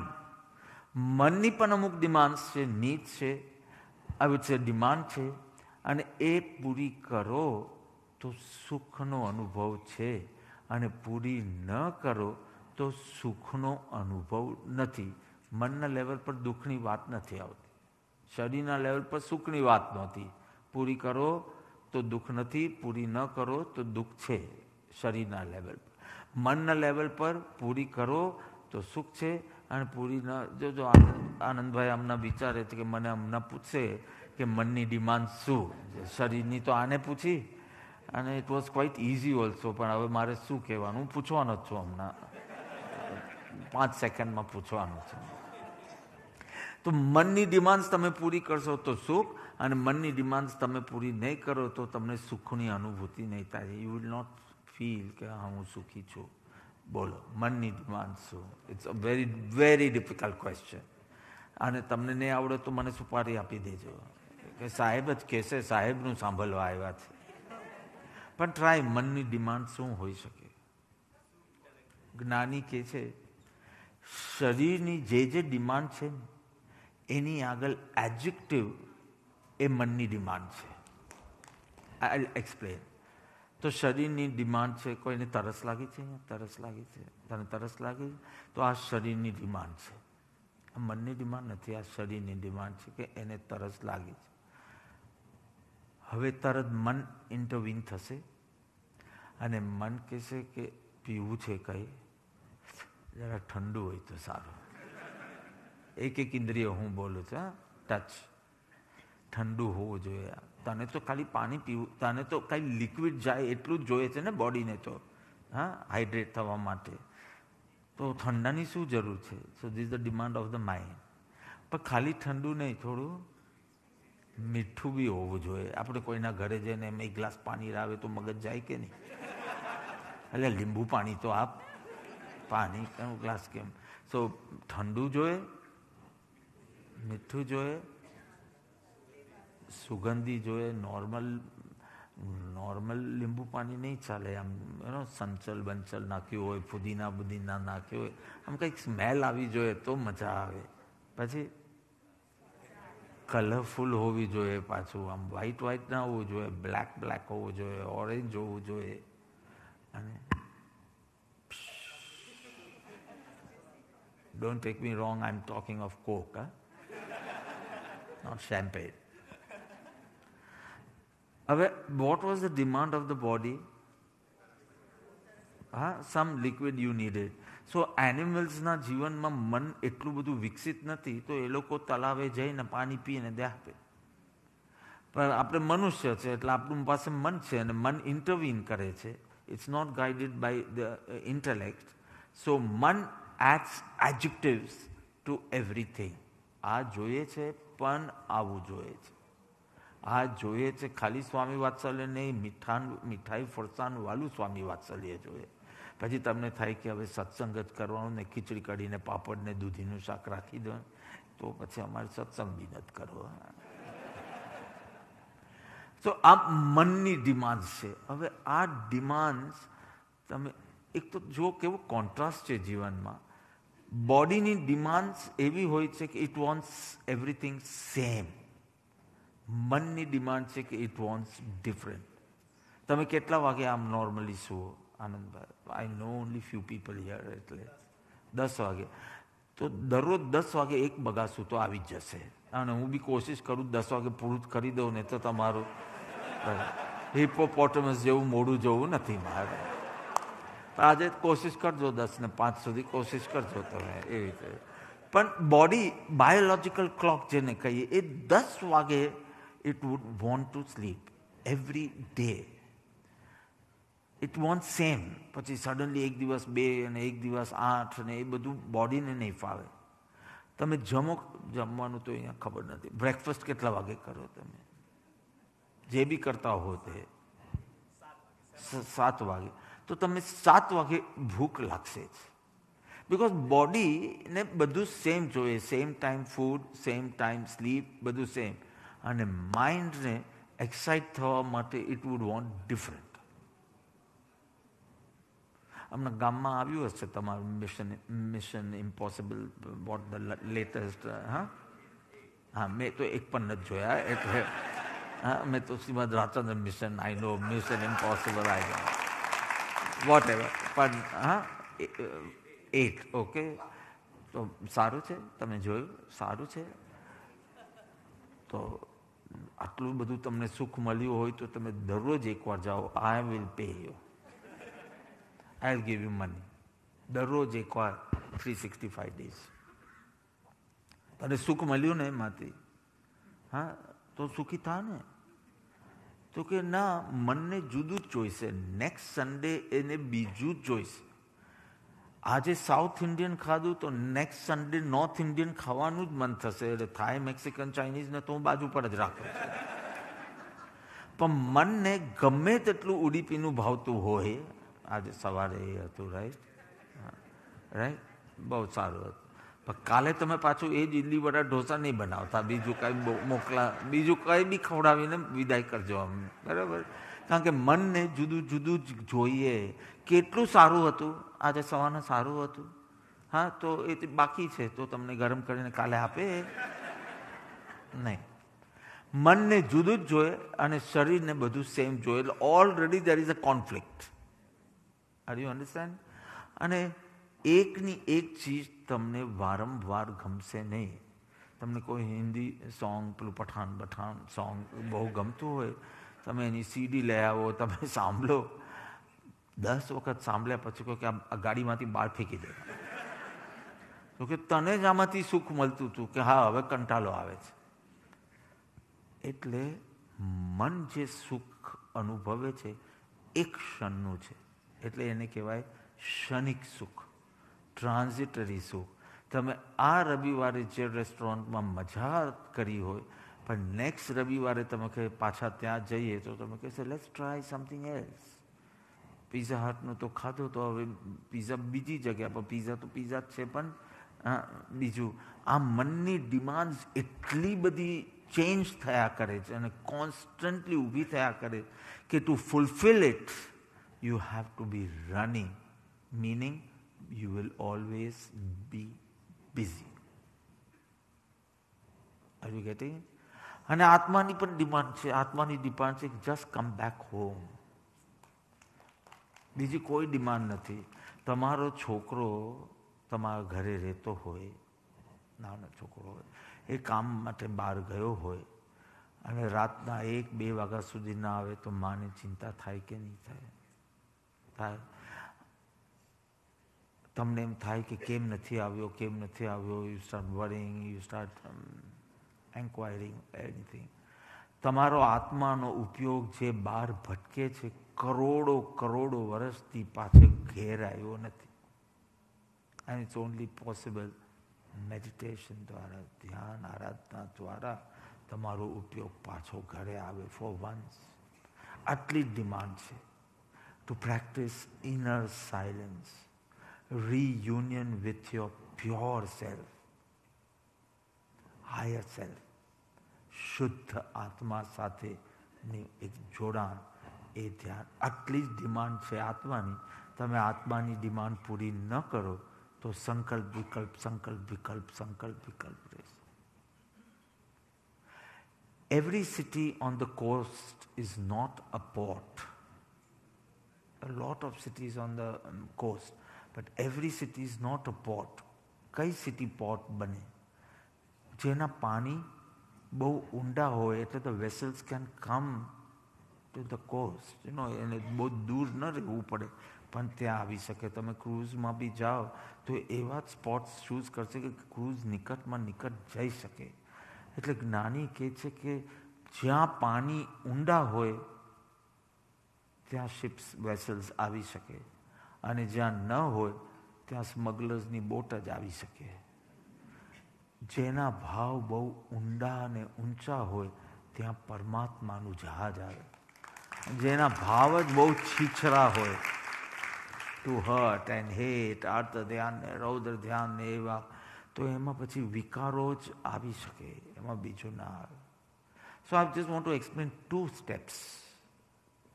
મનની પણ અમુક ડિમાન્ડ છે નીચ છે આવી છે ડિમાન્ડ છે અને એ પૂરી કરો તો સુખનો અનુભવ છે અને પૂરી ન કરો તો સુખનો અનુભવ નથી મનના લેવલ પર દુઃખની વાત નથી આવતી શરીરના લેવલ પર સુખની વાત નહોતી પૂરી કરો તો દુઃખ નથી પૂરી ન કરો તો દુઃખ છે શરીરના લેવલ પર મનના લેવલ પર પૂરી કરો તો સુખ છે અને પૂરી ન જો જો આનંદભાઈ આમના વિચારે કે મને હમણાં પૂછશે કે મનની ડિમાન્ડ શું શરીરની તો આને પૂછી અને it was quite easy also પણ હવે મારે શું કહેવાનું પૂછવાનો જ છું હમણાં પાંચ સેકન્ડમાં પૂછવાનું છે તો મનની ડિમાન્ડ્સ તમે પૂરી કરશો તો સુખ અને મનની ડિમાન્ડ્સ તમે પૂરી નહીં કરો તો તમને સુખની અનુભૂતિ નહીં થાય યુ વિલ નોટ ફીલ કે હું સુખી છું બોલો મનની ડિમાન્ડ શું it's a very very difficult question અને તમને નહીં આવડે તો મને સુપારી આપી દેજો કે સાહેબ જ કહેશે સાહેબનું સાંભળવા આવ્યા છે પણ ટ્રાય મનની ડિમાન્ડ શું હોઈ શકે જ્ઞાની કહે છે શરીરની જે જે ડિમાન્ડ છે એની આગળ એડજેક્ટિવ એ મનની ડિમાન્ડ છે આઈ એક્સપ્લેન તો શરીરની ડિમાન્ડ છે કોઈને તરસ લાગી છે તરસ લાગી છે તને તરસ લાગી તો આ શરીરની ડિમાન્ડ છે આ મનની ડિમાન્ડ નથી આ શરીરની ડિમાન્ડ છે કે એને તરસ લાગી છે હવે તરત મન ઇન્ટરવિન થશે અને મન કહેશે કે પીવું છે કંઈ જરા ઠંડુ હોય તો સારું એક એક ઇન્દ્રિય હું બોલું છું ટચ ઠંડુ હોવું જોઈએ તને તો ખાલી પાણી પીવું તને તો કાંઈ લિક્વિડ જાય એટલું જ જોઈએ છે ને બોડીને તો હા હાઇડ્રેટ થવા માટે તો ઠંડાની શું જરૂર છે so these the demand of the mind પણ ખાલી ઠંડુ નહીં થોડું મીઠું બી હોવું જોઈએ આપણે કોઈના ઘરે જઈને એમ એક ગ્લાસ પાણી લાવે તો મગજ જાય કે નહીં એટલે લીંબુ પાણી તો આપ પાણી કેમ ગ્લાસ કેમ સો ઠંડુ જોઈએ મીઠું જોઈએ સુગંધી જોઈએ નોર્મલ નોર્મલ લીંબુ પાણી નહીં ચાલે આમ એનો સંચલ બંચલ નાખ્યું હોય ફુદીના બુદીના નાખ્યું હોય આમ કંઈક સ્મેલ આવી જોઈએ તો મજા આવે પછી કલરફુલ હોવી જોઈએ પાછું આમ વ્હાઈટ વ્હાઈટ ના હોવું જોઈએ બ્લેક બ્લેક હોવું જોઈએ ઓરેન્જ હોવું જોઈએ અને don't take me wrong I am talking of coke હા નોટ શેમ્પેડ હવે what was the demand of the body હા some liquid you needed so એનિમલ્સના જીવનમાં મન એટલું બધું વિકસિત નથી તો એ લોકો તલાવે જઈને પાણી પીને દે આપે પણ આપણે મનુષ્ય છે એટલે આપણું પાસે મન છે અને મન ઇન્ટરવીન કરે છે it's not guided by the intellect so મન એટ્સ એજેક્ટિવ્સ ટુ એવરીથિંગ આ જોઈએ છે પણ આવું જોઈએ છે આ જોઈએ છે ખાલી સ્વામી વાત્સલ્ય નહીં મીઠાન મીઠાઈ ફરસાણ વાલું સ્વામી વાત્સલ્ય જોઈએ પછી તમને થાય કે હવે સત્સંગ જ કરવાનું ને ખીચડી કાઢીને પાપડને દૂધીનું શાક રાખી દો તો પછી અમારે સત્સંગ બી નથી કરવો તો આ મનની ડિમાન્ડ છે હવે આ ડિમાન્ડ તમે એક તો જો કેવો કોન્ટ્રાસ્ટ છે જીવનમાં બોડીની ડિમાન્ડ્સ એવી હોય છે કે ઇટ વોન્ટ્સ એવરીથિંગ સેમ મનની ડિમાન્ડ છે કે ઇટ વોન્ટ્સ ડિફરન્ટ તમે કેટલા વાગે આમ નોર્મલી સુઓ Anandbhai I know only few people here એટલે દસ વાગે તો દરરોજ દસ વાગે એક બગાસું તો આવી જ જશે અને હું બી કોશિશ કરું દસ વાગે પૂરું કરી દઉં ને તો તમારું હિપોપોટમસ જેવું મોડું જવું નથી મારે તો આજે કોશિશ કરજો દસ ને પાંચ સુધી કોશિશ કરજો તમે એ રીતે પણ બોડી બાયોલોજિકલ ક્લોક જેને કહીએ એ દસ વાગે it would want to sleep every day it want same પછી સડનલી એક દિવસ બે અને એક દિવસ આઠ અને એ બધું બોડીને નહીં ફાવે તમે જમો જમવાનું તો અહીંયા ખબર નથી બ્રેકફાસ્ટ કેટલા વાગે કરો તમે જે બી કરતા હો તે સાત વાગે તો તમે સાત વાગે ભૂખ લાગશે જ બિકોઝ બોડીને બધું સેમ જોઈએ same time food same time sleep બધું સેમ અને માઇન્ડને એક્સાઇટ થવા માટે ઇટ વુડ વોન્ટ ડિફરન્ટ હમણાં ગામમાં આવ્યું હશે તમારું mission Mission Impossible what the latest હા હા મેં તો એક પણ નથી જોયા એટલે હા મેં તો Shrimad Rajchandra mission I know Mission Impossible I know what ever પણ હા એટ ઓકે તો સારું છે તમે જોયું સારું છે તો આટલું બધું તમને સુખ મળ્યું હોય તો તમે દરરોજ એકવાર જાઓ I will pay you I will give you money દરરોજ એકવાર થ્રી સિક્સટી ફાઈવ ડેઝ તને સુખ મળ્યું ને એમાંથી હા તો સુખી થા ને તો કે ના મનને જુદું જ જોઈશે નેક્સ્ટ સન્ડે એને બીજું જ જોઈશે આજે સાઉથ ઇન્ડિયન ખાધું તો નેક્સ્ટ સન્ડે નોર્થ ઇન્ડિયન ખાવાનું જ મન થશે એટલે થાય મેક્સિકન ચાઇનીઝને તો હું બાજુ પર જ રાખું છું પણ મનને ગમે તેટલું ઉડીપીનું ભાવતું હોય આજે સવારે એ હતું રાઈટ રાઈટ બહુ સારું હતું પણ કાલે તમે પાછું એ જ ઇડલી વડા ઢોસા નહીં બનાવતા બીજું કંઈ મોકલા બીજું કંઈ બી ખવડાવીને વિદાય કરજો અમે બરાબર કારણ કે મનને જુદું જુદું જ જોઈએ કેટલું સારું હતું આજે સવારનું સારું હતું હા તો એ બાકી છે તો તમને ગરમ કરીને કાલે આપે નહીં મનને જુદું જ જોઈએ અને શરીરને બધું સેમ જોઈએ એટલે already there is a conflict are you understand અને એકની એક ચીજ તમને વારંવાર ગમશે નહીં તમને કોઈ હિન્દી સોંગ પેલું પઠાણ પઠાણ સોંગ બહુ ગમતું હોય તમે એની સીડી લઈ આવો તમે સાંભળો દસ વખત સાંભળ્યા પછી કહો કે આ ગાડીમાંથી બહાર ફેંકી દે તો કે તને જ આમાંથી સુખ મળતું હતું કે હા હવે કંટાળો આવે છે એટલે મન જે સુખ અનુભવે છે એ ક્ષણનું છે એટલે એને કહેવાય ક્ષણિક સુખ ટ્રાન્ઝિટરી સુખ તમે આ રવિવારે જે રેસ્ટોરન્ટમાં મજા કરી હોય પણ નેક્સ્ટ રવિવારે તમે કહે પાછા ત્યાં જઈએ તો તમે કહેશો let's try something else pizza હાટનો તો ખાધો તો હવે પીઝા બીજી જગ્યા પર પીઝા તો પીઝા જ છે પણ બીજું આ મનની ડિમાન્ડ એટલી બધી ચેન્જ થયા કરે છે અને કોન્સ્ટન્ટલી ઊભી થયા કરે કે to fulfil it you have to be running meaning you will always be busy are you getting અને આત્માની પણ ડિમાન્ડ છે આત્માની ડિમાન્ડ છે જસ્ટ કમ બેક હોમ બીજી કોઈ ડિમાન્ડ નથી તમારો છોકરો તમારા ઘરે રહેતો હોય નાનો છોકરો હોય એ કામ માટે બહાર ગયો હોય અને રાતના એક બે વાગ્યા સુધી ના આવે તો માને ચિંતા થાય કે નહીં થાય થાય તમને એમ થાય કે કેમ નથી આવ્યો કેમ નથી આવ્યો you start worrying you start enquiring anything તમારો આત્માનો ઉપયોગ જે બહાર ભટકે છે કરોડો કરોડો વર્ષથી પાછો ઘેર આવ્યો નથી and it's only possible meditation દ્વારા ધ્યાન આરાધના દ્વારા તમારો ઉપયોગ પાછો ઘરે આવે ફોર વન્સ આટલી જ ડિમાન્ડ છે to practise inner silence reunion with your pure self higher self શુદ્ધ આત્મા સાથેની એક જોડાણ એ ધ્યાન આટલી જ ડિમાન્ડ છે આત્માની તમે આત્માની ડિમાન્ડ પૂરી ન કરો તો સંકલ્પ વિકલ્પ સંકલ્પ વિકલ્પ સંકલ્પ વિકલ્પ રહેશે every city on the coast is not a port. A lot of cities on the um, coast, but every city is not a કઈ સિટી પોર્ટ બને જેના પાણી બહુ ઊંડા હોય એટલે the vessels can come to the coast નો એને બહુ દૂર ન રહેવું પડે પણ ત્યાં આવી શકે તમે ક્રૂઝમાં બી જાઓ તો એવા જ સ્પોટ્સ ચૂઝ કરશે કે ક્રૂઝ નિકટમાં નિકટ જઈ શકે એટલે જ્ઞાની કહે છે કે જ્યાં પાણી ઊંડા હોય ત્યાં શિપ્સ વેસલ્સ આવી શકે અને જ્યાં ન હોય ત્યાં સ્મગલર્સની બોટ જ આવી શકે જેના ભાવ બહુ ઊંડા અને ઊંચા હોય ત્યાં પરમાત્માનું જહાજ આવે જેના ભાવ જ બહુ છીછરા હોય ટુ હર્ટ એન્ડ હેટ આર્ત ધ્યાન ને રૌદ્ર ધ્યાન ને એવા તો એમાં પછી વિકારો જ આવી શકે એમાં બીજું ના આવે so I just want to explain two steps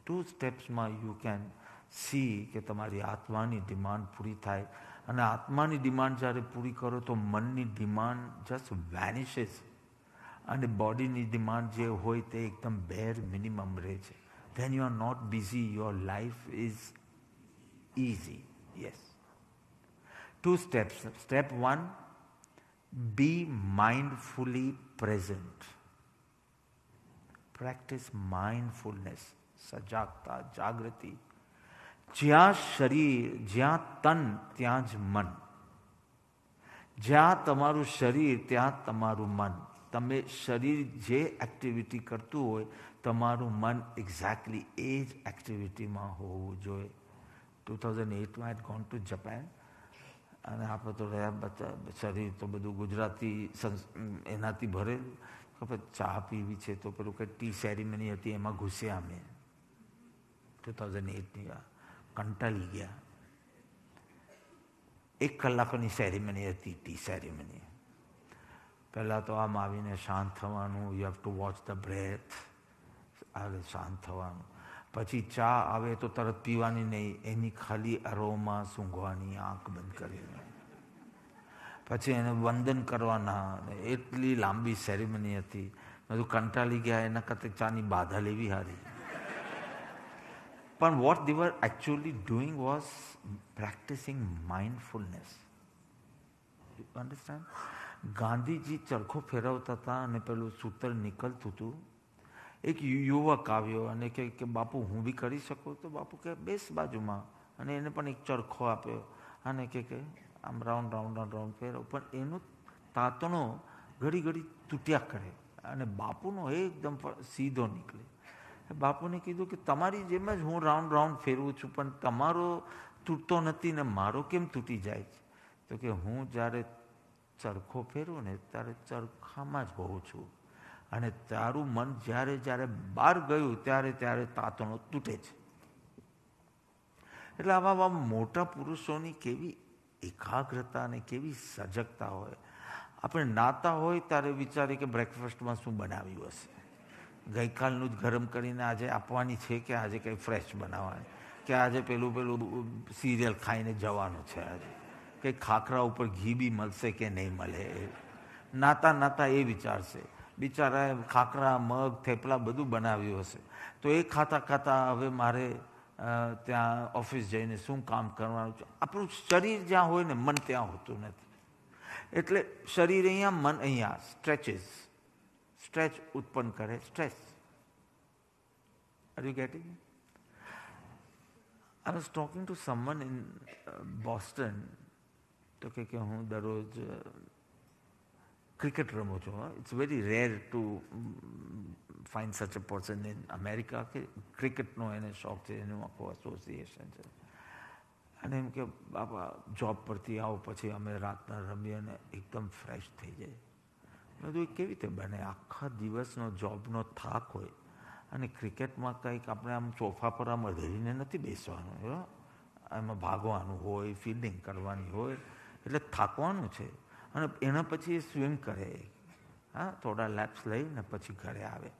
two સ્ટેપ્સમાં યુ કેન સી કે તમારી આત્માની ડિમાન્ડ પૂરી થાય અને આત્માની ડિમાન્ડ જ્યારે પૂરી કરો તો મનની ડિમાન્ડ જસ્ટ વેનિશેસ અને બોડીની ડિમાન્ડ જે હોય તે એકદમ બેર મિનિમમ રહે છે Then you are not busy, your life is easy. Yes. Two steps. Step one be mindfully present. Practice mindfulness, સજાગતા જાગૃતિ જ્યાં શરીર જ્યાં તન ત્યાં જ મન જ્યાં તમારું શરીર ત્યાં તમારું મન તમે શરીર જે એક્ટિવિટી કરતું હોય તમારું મન એક્ઝેક્ટલી એ જ એક્ટિવિટીમાં હોવું જોઈએ ટુ થાઉઝન્ડ એટમાં એટ ગોન ટુ જપાન અને આપણે તો રહ્યા બચા શરીર તો બધું ગુજરાતી એનાથી ભરેલું ખબર ચા પીવી છે તો પેલું કંઈ ટી સેરેમની હતી એમાં ઘૂસ્યા અમે ટુ થાઉઝન્ડ એટની કંટાળી ગયા એક કલાકની સેરેમની હતી ટી સેરેમની પહેલાં તો આમ આવીને શાંત થવાનું you have to watch the breath આગળ શાંત થવાનું પછી ચા આવે તો તરત પીવાની નહીં એની ખાલી અરોમાં સૂંઘવાની આંખ બંધ કરીને પછી એને વંદન કરવાના એટલી લાંબી સેરેમની હતી બધું કંટાળી ગયા એના કરતાં ચાની બાધા લેવી સારી પણ what they were actually doing was practising mindfulness understand Gandhiji ચરખો ફેરવતા હતા અને પેલું સૂતર નીકળતું હતું એક યુવક આવ્યો અને કહે કે બાપુ હું બી કરી શકું તો બાપુ કે બેસ બાજુમાં અને એને પણ એક ચરખો આપ્યો અને કહે કે આમ રાઉન્ડ રાઉન્ડ રાઉન્ડ રાઉન્ડ ફેરવ પણ એનું તાતણો ઘડી ઘડી તૂટ્યા કરે અને બાપુનો એકદમ સીધો નીકળે બાપુને કીધું કે તમારી જેમ જ હું રાઉન્ડ રાઉન્ડ ફેરવું છું પણ તમારો તૂટતો નથી ને મારો કેમ તૂટી જાય છે તો કે હું જ્યારે ચરખો ફેરવું ને ત્યારે ચરખામાં જ હોઉં છું અને તારું મન જ્યારે જ્યારે બહાર ગયું ત્યારે ત્યારે તાતણો તૂટે છે એટલે આવા આવા મોટા પુરુષોની કેવી એકાગ્રતા અને કેવી સજગતા હોય આપણે નાતા હોય ત્યારે વિચારીએ કે બ્રેકફાસ્ટમાં શું બનાવ્યું હશે ગઈકાલનું જ ગરમ કરીને આજે આપવાની છે કે આજે કંઈ ફ્રેશ બનાવવાની કે આજે પેલું પેલું સિરિયલ ખાઈને જવાનું છે આજે કે ખાખરા ઉપર ઘી બી મળશે કે નહીં મળે નાતા નાતા એ વિચારશે બિચારાએ ખાખરા મગ થેપલા બધું બનાવ્યું હશે તો એ ખાતા ખાતા હવે મારે ત્યાં ઓફિસ જઈને શું કામ કરવાનું છે આપણું શરીર જ્યાં હોય ને મન ત્યાં હોતું નથી એટલે શરીર અહીંયા મન અહીંયા સ્ટ્રેચિસ સ્ટ્રેચ ઉત્પન્ન કરે stress are you getting I was talking to someone in Boston તો કે કે હું દરરોજ ક્રિકેટ રમું છું it's very rare to find such a person in America કે ક્રિકેટનો એને શોખ છે એનું આખું એસોસિએશન છે અને એમ કે બાપા જોબ પરથી આવો પછી અમે રાતના રમીએ અને એકદમ ફ્રેશ થઈ જાય મેં તો એ કેવી રીતે બને આખા દિવસનો જોબનો થાક હોય અને ક્રિકેટમાં કંઈક આપણે આમ સોફા પર આમ અધરીને નથી બેસવાનું એમાં ભાગવાનું હોય ફિલ્ડિંગ કરવાની હોય એટલે થાકવાનું છે અને એના પછી એ સ્વિમ કરે હા થોડા લેપ્સ લઈને પછી ઘરે આવે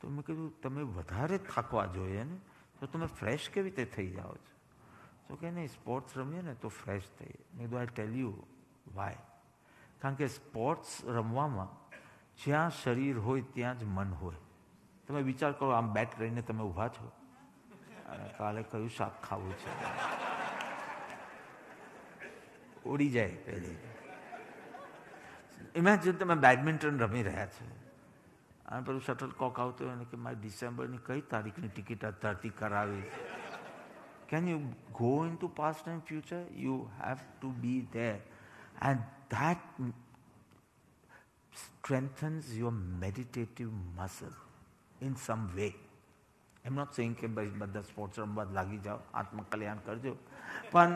તો મેં કીધું તમે વધારે થાકવા જોઈએ ને તો તમે ફ્રેશ કેવી રીતે થઈ જાઓ છો તો કે નહીં સ્પોર્ટ્સ રમીએ ને તો ફ્રેશ થઈએ મેં કીધું આઈ ટેલ યુ વાય કારણ કે સ્પોર્ટ્સ રમવામાં જ્યાં શરીર હોય ત્યાં જ મન હોય તમે વિચાર કરો આમ બેટ રહીને તમે ઊભા છો કાલે કયું શાક ખાવું છે ઉડી જાય પહેલી એમાં ઇમેજિન તમે બેડમિન્ટન રમી રહ્યા છો અને પેલું શટલ કોક આવતું હોય કે મારી ડિસેમ્બરની કઈ તારીખની ટિકિટ અત્યારથી કરાવી can you go in to past and future you have to be there and that strengthens your meditative muscle in some way am not saying કે બધા સ્પોર્ટ્સ રમવા લાગી જાઓ આત્મકલ્યાણ કરજો પણ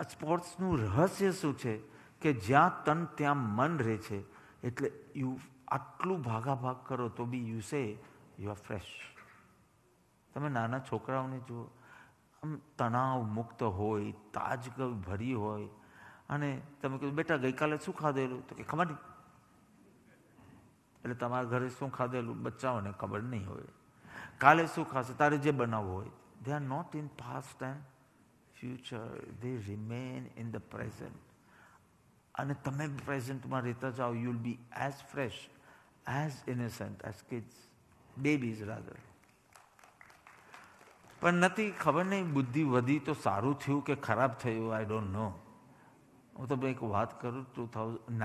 આ સ્પોર્ટ્સનું રહસ્ય શું છે કે જ્યાં તન ત્યાં મન રહે છે એટલે યુ આટલું ભાગાભાગ કરો તો બી you say you are fresh તમે નાના છોકરાઓને જુઓ આમ તણાવ મુક્ત હોય તાજગ ભરી હોય અને તમે કીધું બેટા ગઈકાલે શું ખાધેલું તો કે ખબર નહીં એટલે તમારા ઘરે શું ખાધેલું બચ્ચાઓને ખબર નહીં હોય કાલે શું ખાશે તારે જે બનાવવું હોય they are not in fast time future they remain in the present અને તમે પ્રેઝન્ટમાં રહેતા જાઓ you will be as fresh as innocent as kids babies rather પણ નથી ખબર નહીં બુદ્ધિ વધી તો સારું થયું કે ખરાબ થયું આઈ ડોન્ટ નો હું તો એક વાત કરું ટુ થાઉઝન્ડ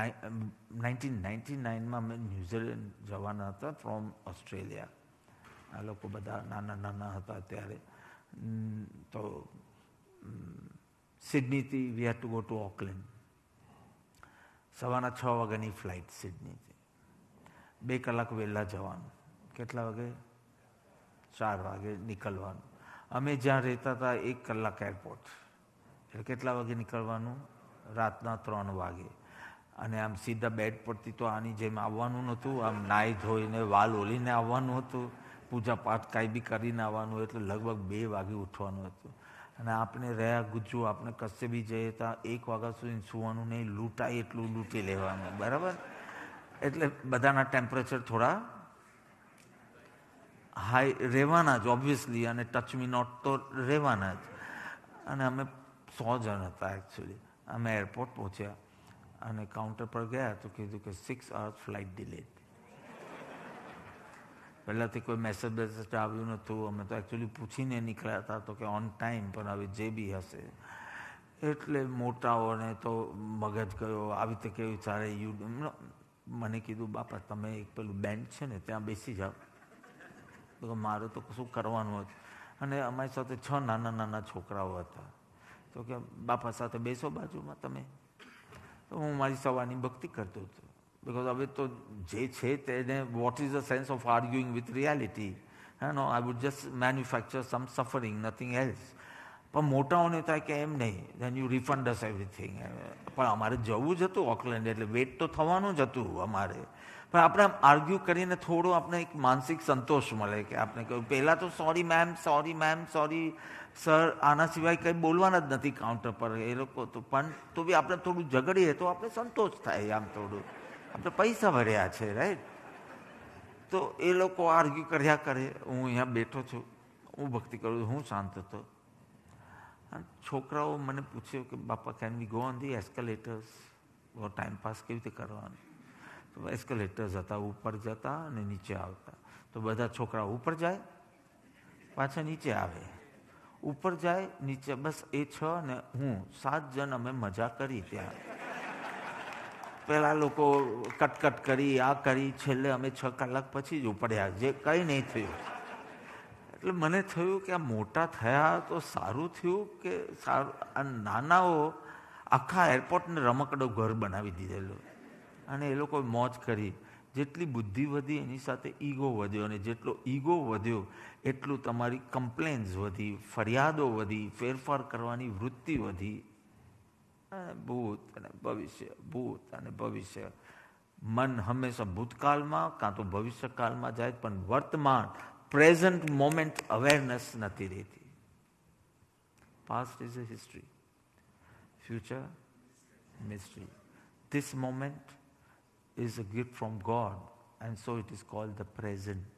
નાઇન્ટીન નાઇન્ટી નાઇનમાં મેં ન્યૂઝીલેન્ડ જવાના હતા ફ્રોમ ઓસ્ટ્રેલિયા આ લોકો બધા નાના નાના હતા ત્યારે તો સિડનીથી we had to go to Auckland સવારના છ વાગ્યાની ફ્લાઇટ સિડનીથી બે કલાક વહેલા જવાનું કેટલા વાગે ચાર વાગે નીકળવાનું અમે જ્યાં રહેતા હતા એક કલાક એરપોર્ટ એટલે કેટલા વાગે નીકળવાનું રાતના ત્રણ વાગે અને આમ સીધા બેડ પરથી તો આની જેમ આવવાનું નહોતું આમ નાહી ધોઈને વાલ ઓલીને આવવાનું હતું પૂજા પાઠ કાંઈ બી કરીને આવવાનું એટલે લગભગ બે વાગે ઉઠવાનું હતું અને આપણે રહ્યા ગુજ્જુ આપણે કશે બી જઈએ તો એક વાગ્યા સુધી સુવાનું નહીં લૂંટાય એટલું લૂંટી લેવાનું બરાબર એટલે બધાના ટેમ્પરેચર થોડા હાઈ રહેવાના જ ઓબ્વિયસલી અને ટચ મી નોટ તો રહેવાના જ અને અમે સો જણ હતા એકચ્યુઅલી અમે એરપોર્ટ પહોંચ્યા અને કાઉન્ટર પર ગયા તો કીધું કે સિક્સ અવર્સ ફ્લાઇટ ડિલે પહેલાંથી કોઈ મેસેજ બેસેજ આવ્યું નહોતું અમે તો એકચ્યુઅલી પૂછીને નીકળ્યા હતા તો કે ઓન ટાઈમ પણ હવે જે બી હશે એટલે મોટાઓને તો મગજ ગયો આવી રીતે કેવું ચાલે યુ મને કીધું બાપા તમે એક પેલું બેન્ડ છે ને ત્યાં બેસી જાઓ તો મારે તો શું કરવાનું હતું અને અમારી સાથે છ નાના નાના છોકરાઓ હતા તો કે બાપા સાથે બેસો બાજુમાં તમે તો હું મારી સવારની ભક્તિ કરતો હતો બીકોઝ હવે તો જે છે તેને what is the sense of arguing with reality hey no I would just manufacture some suffering nothing else પણ મોટાઓને થાય કે એમ નહીં then you refund us everything પણ અમારે જવું જ હતું ઓકલેન્ડ એટલે વેટ તો થવાનું જ હતું અમારે પણ આપણે આમ આર્ગ્યુ કરીને થોડો આપણે એક માનસિક સંતોષ મળે કે આપણે કહ્યું પહેલાં તો sorry ma'am sorry ma'am sorry sir આના સિવાય કંઈ બોલવાના જ નથી કાઉન્ટર પર એ લોકો તો પણ તો બી આપણે થોડું ઝઘડીએ તો આપણે સંતોષ થાય આમ થોડું આપણે પૈસા ભર્યા છે રાઈટ તો એ લોકો આર્ગ્યુ કર્યા કરે હું અહીંયા બેઠો છું હું ભક્તિ કરું છું હું શાંત હતો છોકરાઓ મને પૂછ્યું કે બાપા can we go on the escalators time pass કેવી રીતે કરવાનું તો એસ્કેલેટર્સ હતા ઉપર જતા અને નીચે આવતા તો બધા છોકરા ઉપર જાય પાછા નીચે આવે ઉપર જાય નીચે બસ એ છ ને હું સાત જણ અમે મજા કરી ત્યાં પેલા લોકો કટકટ કરી આ કરી છેલ્લે અમે છ કલાક પછી જ ઉપડ્યા જે કંઈ નહીં થયું એટલે મને થયું કે આ મોટા થયા તો સારું થયું કે સારું આ નાનાઓ આખા એરપોર્ટને રમકડો ઘર બનાવી દીધેલું અને એ લોકો મોજ કરી જેટલી બુદ્ધિ વધી એની સાથે ઈગો વધ્યો અને જેટલો ઈગો વધ્યો એટલું તમારી કમ્પ્લેન્સ વધી ફરિયાદો વધી ફેરફાર કરવાની વૃત્તિ વધી ભૂત અને ભવિષ્ય ભૂત અને ભવિષ્ય મન હંમેશા ભૂતકાળમાં કાં તો ભવિષ્યકાળમાં જાય પણ વર્તમાન પ્રેઝન્ટ મોમેન્ટ અવેરનેસ નથી રહેતી past is a history future mystery this moment is a gift from God and so it is called the present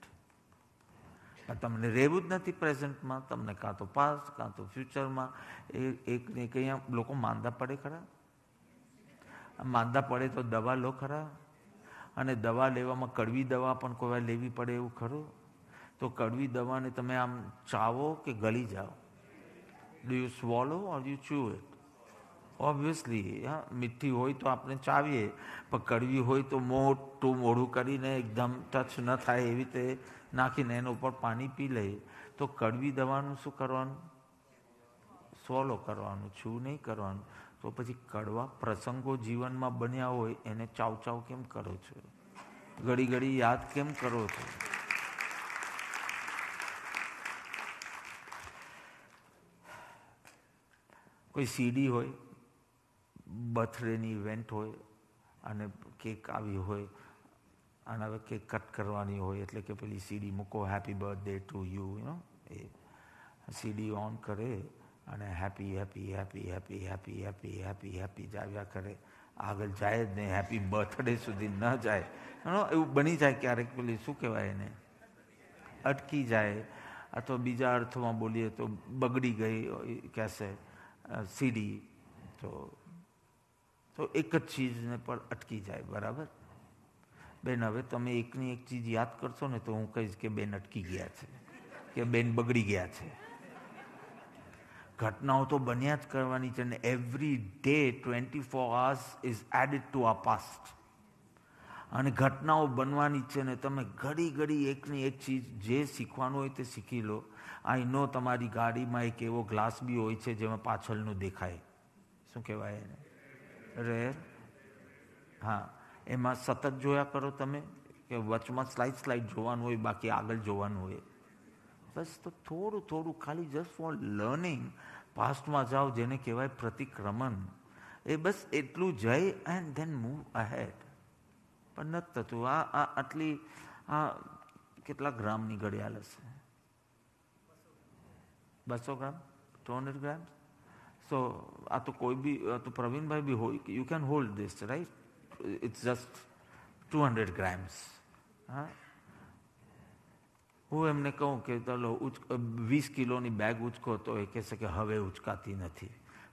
પણ તમને રહેવું જ નથી પ્રેઝન્ટમાં તમને કાં તો પાસ કાં તો ફ્યુચરમાં એ એક ને કંઈ લોકો માંદા પડે ખરા માંદા પડે તો દવા લો ખરા અને દવા લેવામાં કડવી દવા પણ કોઈ વાર લેવી પડે એવું ખરું તો કડવી દવાને તમે આમ ચાવો કે ગળી જાઓ do you swallow or you chew it obviously હા મીઠી હોય તો આપણે ચાવીએ પણ કડવી હોય તો મોટું મોઢું કરીને એકદમ ટચ ન થાય એવી રીતે નાખીને એના ઉપર પાણી પી લઈએ તો કડવી દવાનું શું કરવાનું સોલો કરવાનું છું નહીં કરવાનું તો પછી કડવા પ્રસંગો જીવનમાં બન્યા હોય એને ચાવ ચાવ કેમ કરો છો ઘડી ઘડી યાદ કેમ કરો છો કોઈ સીડી હોય બર્થડેની ઇવેન્ટ હોય અને કેક આવી હોય અને હવે કેક કટ કરવાની હોય એટલે કે પેલી સીડી મૂકો હેપી બર્થડે ટુ યુ નો એ સીડી ઓન કરે અને happy happy happy happy happy happy happy happy જાવ્યા કરે આગળ જાય જ નહીં હેપી બર્થડે સુધી ન જાય એવું બની જાય ક્યારેક પેલી શું કહેવાય એને અટકી જાય અથવા બીજા અર્થમાં બોલીએ તો બગડી ગઈ કહેશે સીડી તો તો એક જ ચીજને પણ અટકી જાય બરાબર બેન હવે તમે એકની એક ચીજ યાદ કરશો ને તો હું કહીશ કે બેન અટકી ગયા છે કે બેન બગડી ગયા છે ઘટનાઓ તો બન્યા જ કરવાની છે ને every day twenty four hours is added to આ પાસ્ટ અને ઘટનાઓ બનવાની છે ને તમે ઘડી ઘડી એકની એક ચીજ જે શીખવાનું હોય તે શીખી લો આઈ નો તમારી ગાડીમાં એક એવો ગ્લાસ બી હોય છે જેમાં પાછળનું દેખાય શું કહેવાય એને રેર હા એમાં સતત જોયા કરો તમે કે વચમાં સ્લાઇડ સ્લાઇડ જોવાનું હોય બાકી આગળ જોવાનું હોય બસ તો થોડું થોડું ખાલી જસ્ટ ફોર લર્નિંગ પાસ્ટમાં જાઓ જેને કહેવાય પ્રતિક્રમણ એ બસ એટલું જઈ એન્ડ ધેન મૂવ અહેડ પણ નથી થતું આ આ આટલી આ કેટલા ગ્રામની ઘડિયાળ હશે બસો gram two hundred grams So, આ તો કોઈ બી આ તો પ્રવીણભાઈ બી હોય કે you can hold this right it's just two hundred grams હા હું એમને કહું કે ચાલો વીસ કિલોની બેગ ઉચકો તો એ કહેશે કે હવે ઉચકાતી નથી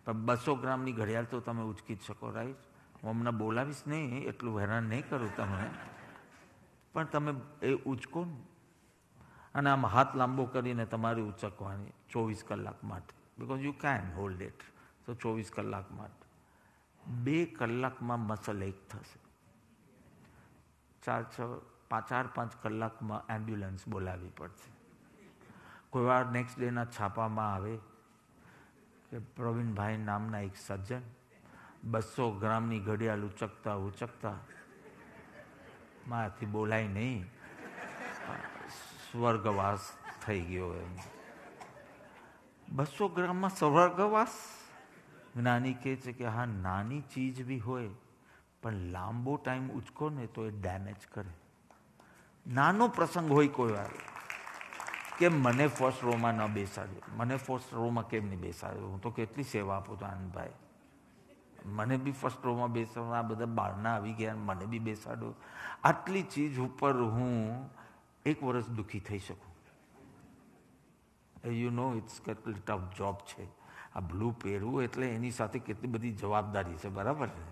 પણ બસો ગ્રામની ઘડિયાળ તો તમે ઉચકી જ શકો રાઈટ હું હમણાં બોલાવીશ નહીં એટલું હેરાન નહીં કરું તમે પણ તમે એ ઉચકો અને આમ હાથ લાંબો કરીને તમારી ઉચકવાની ચોવીસ કલાક માટે because you can hold it તો ચોવીસ કલાકમાં બે કલાકમાં મસલ એક થશે ચાર છ ચાર પાંચ કલાકમાં એમ્બ્યુલન્સ બોલાવવી પડશે કોઈ વાર નેક્સ્ટ ડેના છાપામાં આવે કે પ્રવીણભાઈ નામના એક સજ્જન બસો ગ્રામની ઘડિયાળ ઉચકતા ઉચકતા મારાથી બોલાય નહીં સ્વર્ગવાસ થઈ ગયો એમ બસો ગ્રામમાં સવર્ગવાસ જ્ઞાની કહે છે કે હા નાની ચીજ બી હોય પણ લાંબો ટાઈમ ઉચકો ને તો એ ડેમેજ કરે નાનો પ્રસંગ હોય કોઈ વાર કે મને ફર્સ્ટ રોમાં ન બેસાડ્યો મને ફર્સ્ટ રોમાં કેમ નહીં બેસાડ્યો હું તો કેટલી સેવા આપું છું આનંદભાઈ મને બી ફર્સ્ટ રોમાં બેસાડો આ બધા બહારના આવી ગયા મને બી બેસાડો આટલી ચીજ ઉપર હું એક વર્ષ દુઃખી થઈ શકું યુ નો ઇટ્સ કેટલી ટફ જોબ છે આ બ્લુ પહેરવું એટલે એની સાથે કેટલી બધી જવાબદારી છે બરાબર ને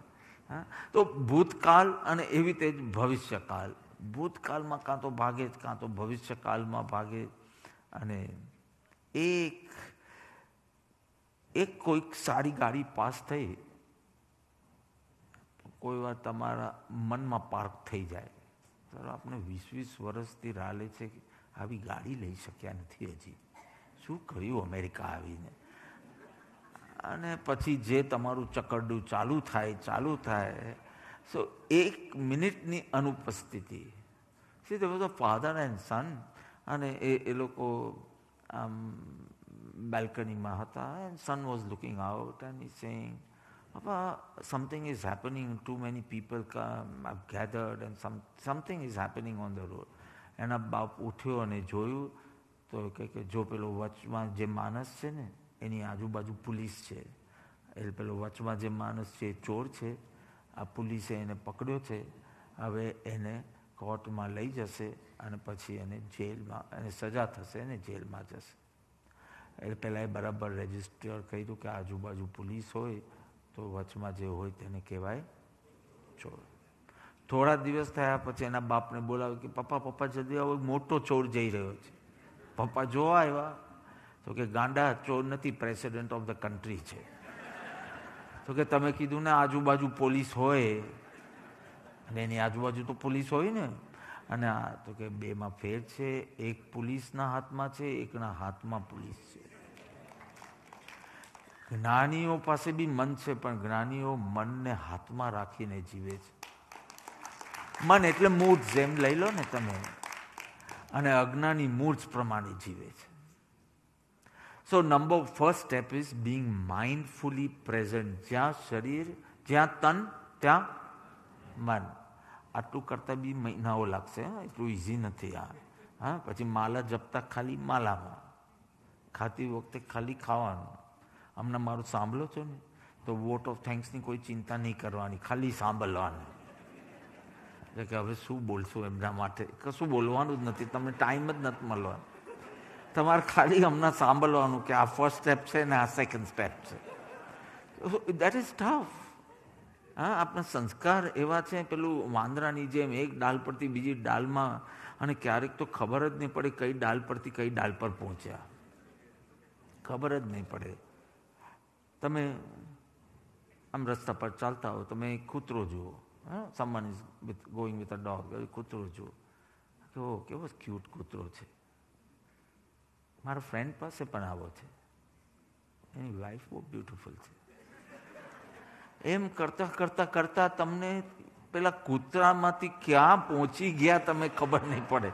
હા તો ભૂતકાળ અને એવી રીતે જ ભવિષ્યકાળ ભૂતકાળમાં કાં તો ભાગે જ કાં તો ભવિષ્યકાળમાં ભાગે અને એક એક કોઈક સારી ગાડી પાસ થઈ કોઈ વાર તમારા મનમાં પાર્ક થઈ જાય ચાલો આપણે વીસ વીસ વર્ષથી રાહ છે કે આવી ગાડી લઈ શક્યા નથી હજી શું કર્યું અમેરિકા આવીને અને પછી જે તમારું ચકરડું ચાલુ થાય ચાલુ થાય સો એક મિનિટની અનુપસ્થિતિ see the was father and son અને એ એ લોકો આમ બેલ્કનીમાં હતા and son was looking out and is saying Papa, something is happening, too many people come, have gathered something some, something on the road એના બાપ ઉઠ્યો અને જોયું તો એ કહે કે જો પેલો વચમાં જે માણસ છે ને એની આજુબાજુ પોલીસ છે એટલે પેલો વચમાં જે માણસ છે એ ચોર છે આ પોલીસે એને પકડ્યો છે હવે એને કોર્ટમાં લઈ જશે અને પછી એને જેલમાં એને સજા થશે અને જેલમાં જશે એટલે પહેલાં એ બરાબર રજિસ્ટર કર્યું કે આજુબાજુ પોલીસ હોય તો વચમાં જે હોય તેને કહેવાય ચોર થોડા દિવસ થયા પછી એના બાપને બોલાવ્યો કે પપ્પા પપ્પા જલ્દી આવો મોટો ચોર જઈ રહ્યો છે પપ્પા જોવા આવ્યા તો કે ગાંડા ચોર નથી પ્રેસિડેન્ટ ઓફ ધ કન્ટ્રી છે તો કે તમે કીધું ને આજુબાજુ પોલીસ હોય અને એની આજુબાજુ તો પોલીસ હોય ને અને આ તો કે બેમાં ફેર છે એક પોલીસના હાથમાં છે એકના હાથમાં પોલીસ છે જ્ઞાનીઓ પાસે બી મન છે પણ જ્ઞાનીઓ મનને હાથમાં રાખીને જીવે છે મન એટલે મૂડ જેમ લઈ લો ને તમે અને અજ્ઞાની મૂર્ત પ્રમાણે જીવે છે so number first step is being mindfully present જ્યાં શરીર જ્યાં તન ત્યાં મન આટલું કરતાં બી મહિનાઓ લાગશે એટલું ઇઝી નથી આ હા પછી માલા જપતા ખાલી માલામાં ખાતી વખતે ખાલી ખાવાનું હમણાં મારું સાંભળો છો ને તો વોટ ઓફ થેન્ક્સની કોઈ ચિંતા નહીં કરવાની ખાલી સાંભળવાની એટલે કે હવે શું બોલશું એમના માટે કશું બોલવાનું જ નથી તમને ટાઈમ જ નથી મળવાનો તમારે ખાલી હમણાં સાંભળવાનું કે આ ફર્સ્ટ સ્ટેપ છે ને આ સેકન્ડ સ્ટેપ છે દેટ ઇઝ ટફ હા આપણા સંસ્કાર એવા છે પેલું વાંદરાની જેમ એક ડાલ પરથી બીજી ડાલમાં અને ક્યારેક તો ખબર જ નહીં પડે કઈ ડાલ પરથી કઈ ડાલ પર પહોંચ્યા ખબર જ નહીં પડે તમે આમ રસ્તા પર ચાલતા હો તમે કૂતરો જુઓ હા someone is with going with a કૂતરો જો કે ઓ કેવો ક્યુટ કૂતરો છે મારા ફ્રેન્ડ પાસે પણ આવો છે એની લાઈફ બહુ બ્યુટિફુલ છે એમ કરતા કરતા કરતા તમને પેલા કૂતરામાંથી ક્યાં પહોંચી ગયા તમે ખબર નહીં પડે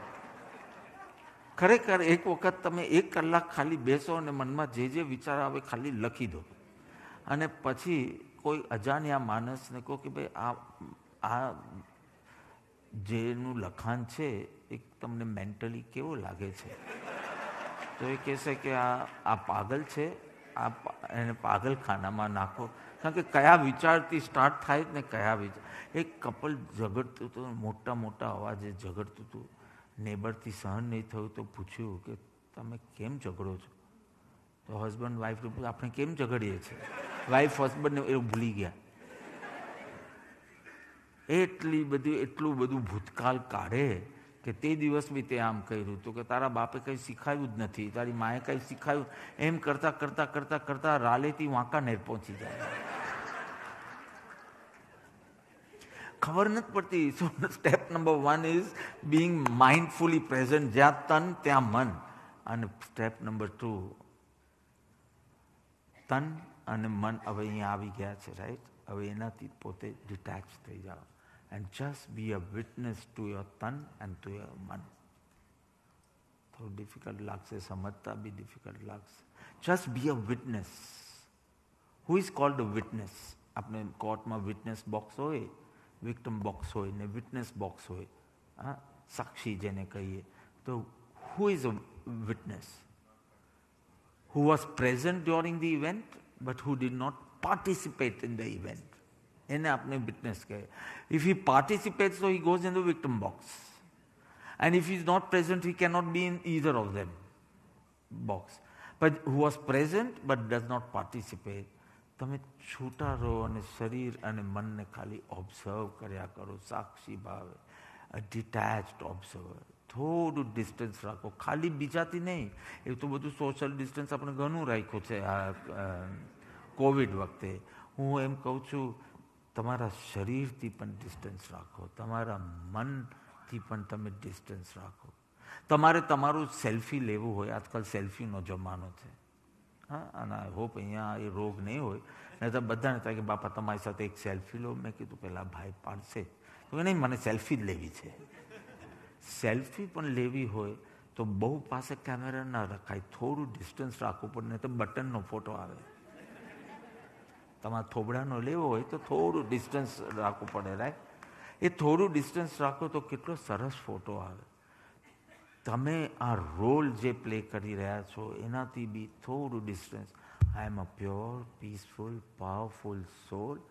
ખરેખર એક વખત તમે એક કલાક ખાલી બેસો અને મનમાં જે જે વિચાર આવે ખાલી લખી દો અને પછી કોઈ અજાણ્યા માણસને કહો કે ભાઈ આ આ જેનું લખાણ છે એ તમને મેન્ટલી કેવો લાગે છે તો એ કહેશે કે આ આ પાગલ છે આ એને પાગલખાનામાં નાખો કારણ કે કયા વિચારથી સ્ટાર્ટ થાય ને કયા વિચાર એક કપલ ઝઘડતું હતું મોટા મોટા અવાજે ઝઘડતું હતું નેબરથી સહન નહીં થયું તો પૂછ્યું કે તમે કેમ ઝઘડો છો તો હસબન્ડ વાઈફ આપણે કેમ ઝઘડીએ છીએ વાઈફ હસબન્ડને એવું ભૂલી ગયા એટલી બધી એટલું બધું ભૂતકાળ કાઢે કે તે દિવસ બી તે આમ કર્યું હતું કે તારા બાપે કંઈ શીખાયું જ નથી તારી માએ કંઈ શીખાયું એમ કરતાં કરતાં કરતાં કરતાં રાલેથી વાંકાનેર પહોંચી જાય ખબર નથી પડતી so step number one is being mindfully present જ્યાં તન ત્યાં મન અને સ્ટેપ નંબર ટુ તન અને મન હવે અહીંયા આવી ગયા છે રાઈટ હવે એનાથી પોતે ડિટેચ થઈ જાઓ and just be a witness to your tan and to your man. Through difficult lak samatha be difficult lak Just be a witness. Who is called a witness? Apne court में witness box होए victim box होए ने witness box होए हाँ jene જેને કહીએ who is a witness who was present during the event but who did not participate in the event એને આપણે વિટનેસ કહે if he participate so he goes in the victim box and if is not present he cannot be in either of them box but who was present but does not participate તમે છૂટા રહો અને શરીર અને મનને ખાલી observe કર્યા કરો સાક્ષી ભાવે ડિટેચ્ડ ઓબ્ઝર્વર થોડું ડિસ્ટન્સ રાખો ખાલી બીજાથી નહીં એ તો બધું સોશિયલ ડિસ્ટન્સ આપણે ઘણું રાખ્યું છે આ કોવિડ વખતે હું એમ કહું છું તમારા શરીરથી પણ ડિસ્ટન્સ રાખો તમારા મનથી પણ તમે ડિસ્ટન્સ રાખો તમારે તમારું સેલ્ફી લેવું હોય આજકાલ સેલ્ફીનો જમાનો છે હા અને આઈ હોપ અહીંયા એ રોગ નહીં હોય નહીં તો બધાને થાય કે બાપા તમારી સાથે એક સેલ્ફી લો મેં કીધું પહેલાં ભાઈ પાડશે તો કે નહીં મને સેલ્ફી જ લેવી છે સેલ્ફી પણ લેવી હોય તો બહુ પાસે કેમેરા ના રખાય થોડું ડિસ્ટન્સ રાખવું પડે નહીં તો બટનનો ફોટો આવે તમારે થોબડાનો લેવો હોય તો થોડું ડિસ્ટન્સ રાખવું પડે રાઈટ એ થોડું ડિસ્ટન્સ રાખો તો કેટલો સરસ ફોટો આવે તમે આ રોલ જે પ્લે કરી રહ્યા છો એનાથી બી થોડું distance I am a pure peaceful powerful soul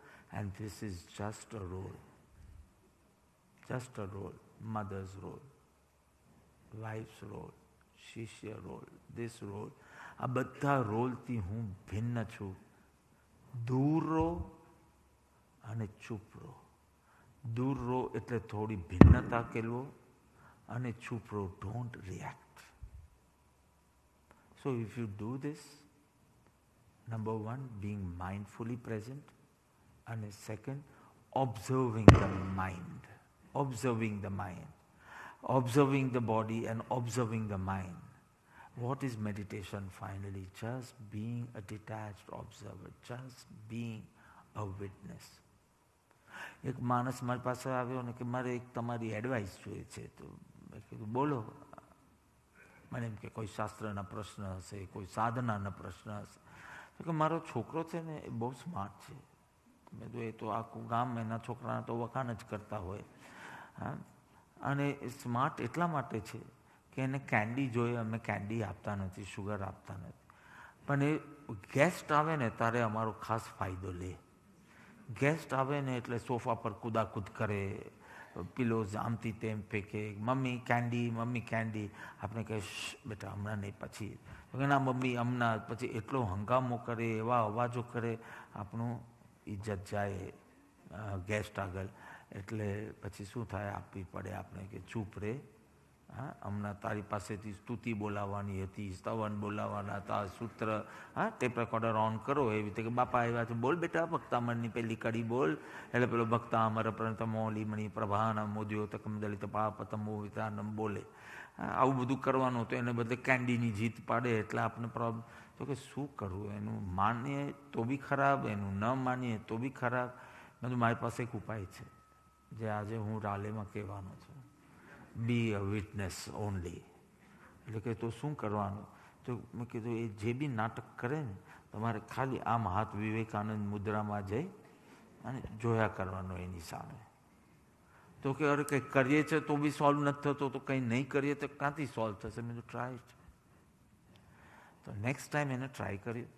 and this is just a role just a role mother's role wife's role શિષ્ય રોલ ધીસ રોલ આ બધા રોલથી હું ભિન્ન છું દૂરો અને ચૂપરો દૂરો એટલે થોડી Ane chup,ro. Don't react. So if you do this, number one, being mindfully present, and second, observing the mind, observing the mind, observing the body, and observing the mind. What is meditation finally? Just being a detached observer, just being a witness. એક માણસ મારી પાસે આવ્યો ને કે મારે એક તમારી એડવાઇસ જોઈએ છે તો કીધું બોલો મને એમ કે કોઈ શાસ્ત્રના પ્રશ્ન હશે કોઈ સાધનાના પ્રશ્ન હશે તો કે મારો છોકરો છે ને એ બહુ સ્માર્ટ છે મેં તો એ તો આખું ગામ એના છોકરાના તો વખાણ જ કરતા હોય હા અને સ્માર્ટ એટલા માટે છે કે એને કેન્ડી જોઈએ અમે કેન્ડી આપતા નથી શુગર આપતા નથી પણ એ ગેસ્ટ આવે ને ત્યારે અમારો ખાસ ફાયદો લે ગેસ્ટ આવે ને એટલે સોફા પર કુદાકૂદ કરે પિલોઝ આમથી તેમ ફેંકે મમ્મી કેન્ડી મમ્મી કેન્ડી આપણે કહે બેટા હમણાં નહીં પછી તો ના મમ્મી હમણાં પછી એટલો હંગામો કરે એવા અવાજો કરે આપણું ઇજ્જત જાય ગેસ્ટ આગળ એટલે પછી શું થાય આપવી પડે આપણે કે ચૂપ રહે હા હમણાં તારી પાસેથી સ્તુતિ બોલાવવાની હતી સ્તવન બોલાવવાના હતા સૂત્ર હા ટેપ રેકોર્ડર ઓન કરો એવી રીતે કે બાપા આવ્યા છે બોલ બેટા ભક્તામણની પહેલી કડી બોલ એટલે પેલો ભક્તા અમર પ્રણતમોલી મણી પ્રભાના મોદ્યો તકમ દલિત પાપ તમો વિતાનમ બોલે આવું બધું કરવાનું તો એને બદલે કેન્ડીની જીત પાડે એટલે આપણે પ્રોબ્લેમ તો કે શું કરવું એનું માનીએ તો બી ખરાબ એનું ન માનીએ તો બી ખરાબ બધું મારી પાસે એક ઉપાય છે જે આજે હું રાલેમાં કહેવાનો છું બી અ વિટનેસ ઓનલી એટલે કે તો શું કરવાનું તો મેં કીધું એ જે બી નાટક કરે ને તમારે ખાલી આમ હાથ વિવેકાનંદ મુદ્રામાં જઈ અને જોયા કરવાનો એની સામે તો કે અરે કંઈ કરીએ છે તો બી સોલ્વ નથી થતો તો કંઈ નહીં કરીએ તો ક્યાંથી સોલ્વ થશે મેં તો ટ્રાય તો નેક્સ્ટ ટાઈમ એને ટ્રાય કર્યો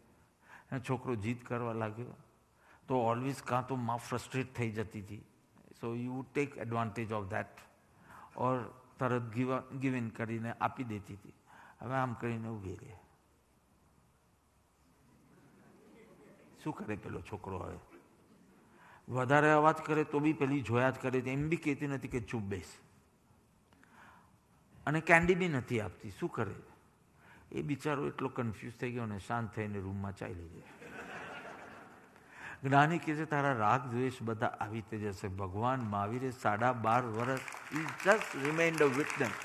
અને છોકરો જીદ કરવા લાગ્યો તો ઓલવેઝ કાં તો માં ફ્રસ્ટ્રેટ થઈ જતી હતી so you take advantage of that or તરત ગીવ ઇન કરીને આપી દેતી હતી હવે આમ કરીને ઊભી રહે શું કરે પેલો છોકરો હવે વધારે અવાજ કરે તો બી પેલી જોયા જ કરે એમ બી કહેતી નથી કે ચૂપ બેસ અને કેન્ડી બી નથી આપતી શું કરે એ બિચારો એટલો કન્ફ્યુઝ થઈ ગયો અને શાંત થઈને રૂમમાં ચાલી ગયો જ્ઞાની કહે છે તારા રાગ દ્વેષ બધા આવી તે જશે ભગવાન મહાવીરે સાડા બાર વર્ષ is just remind a witness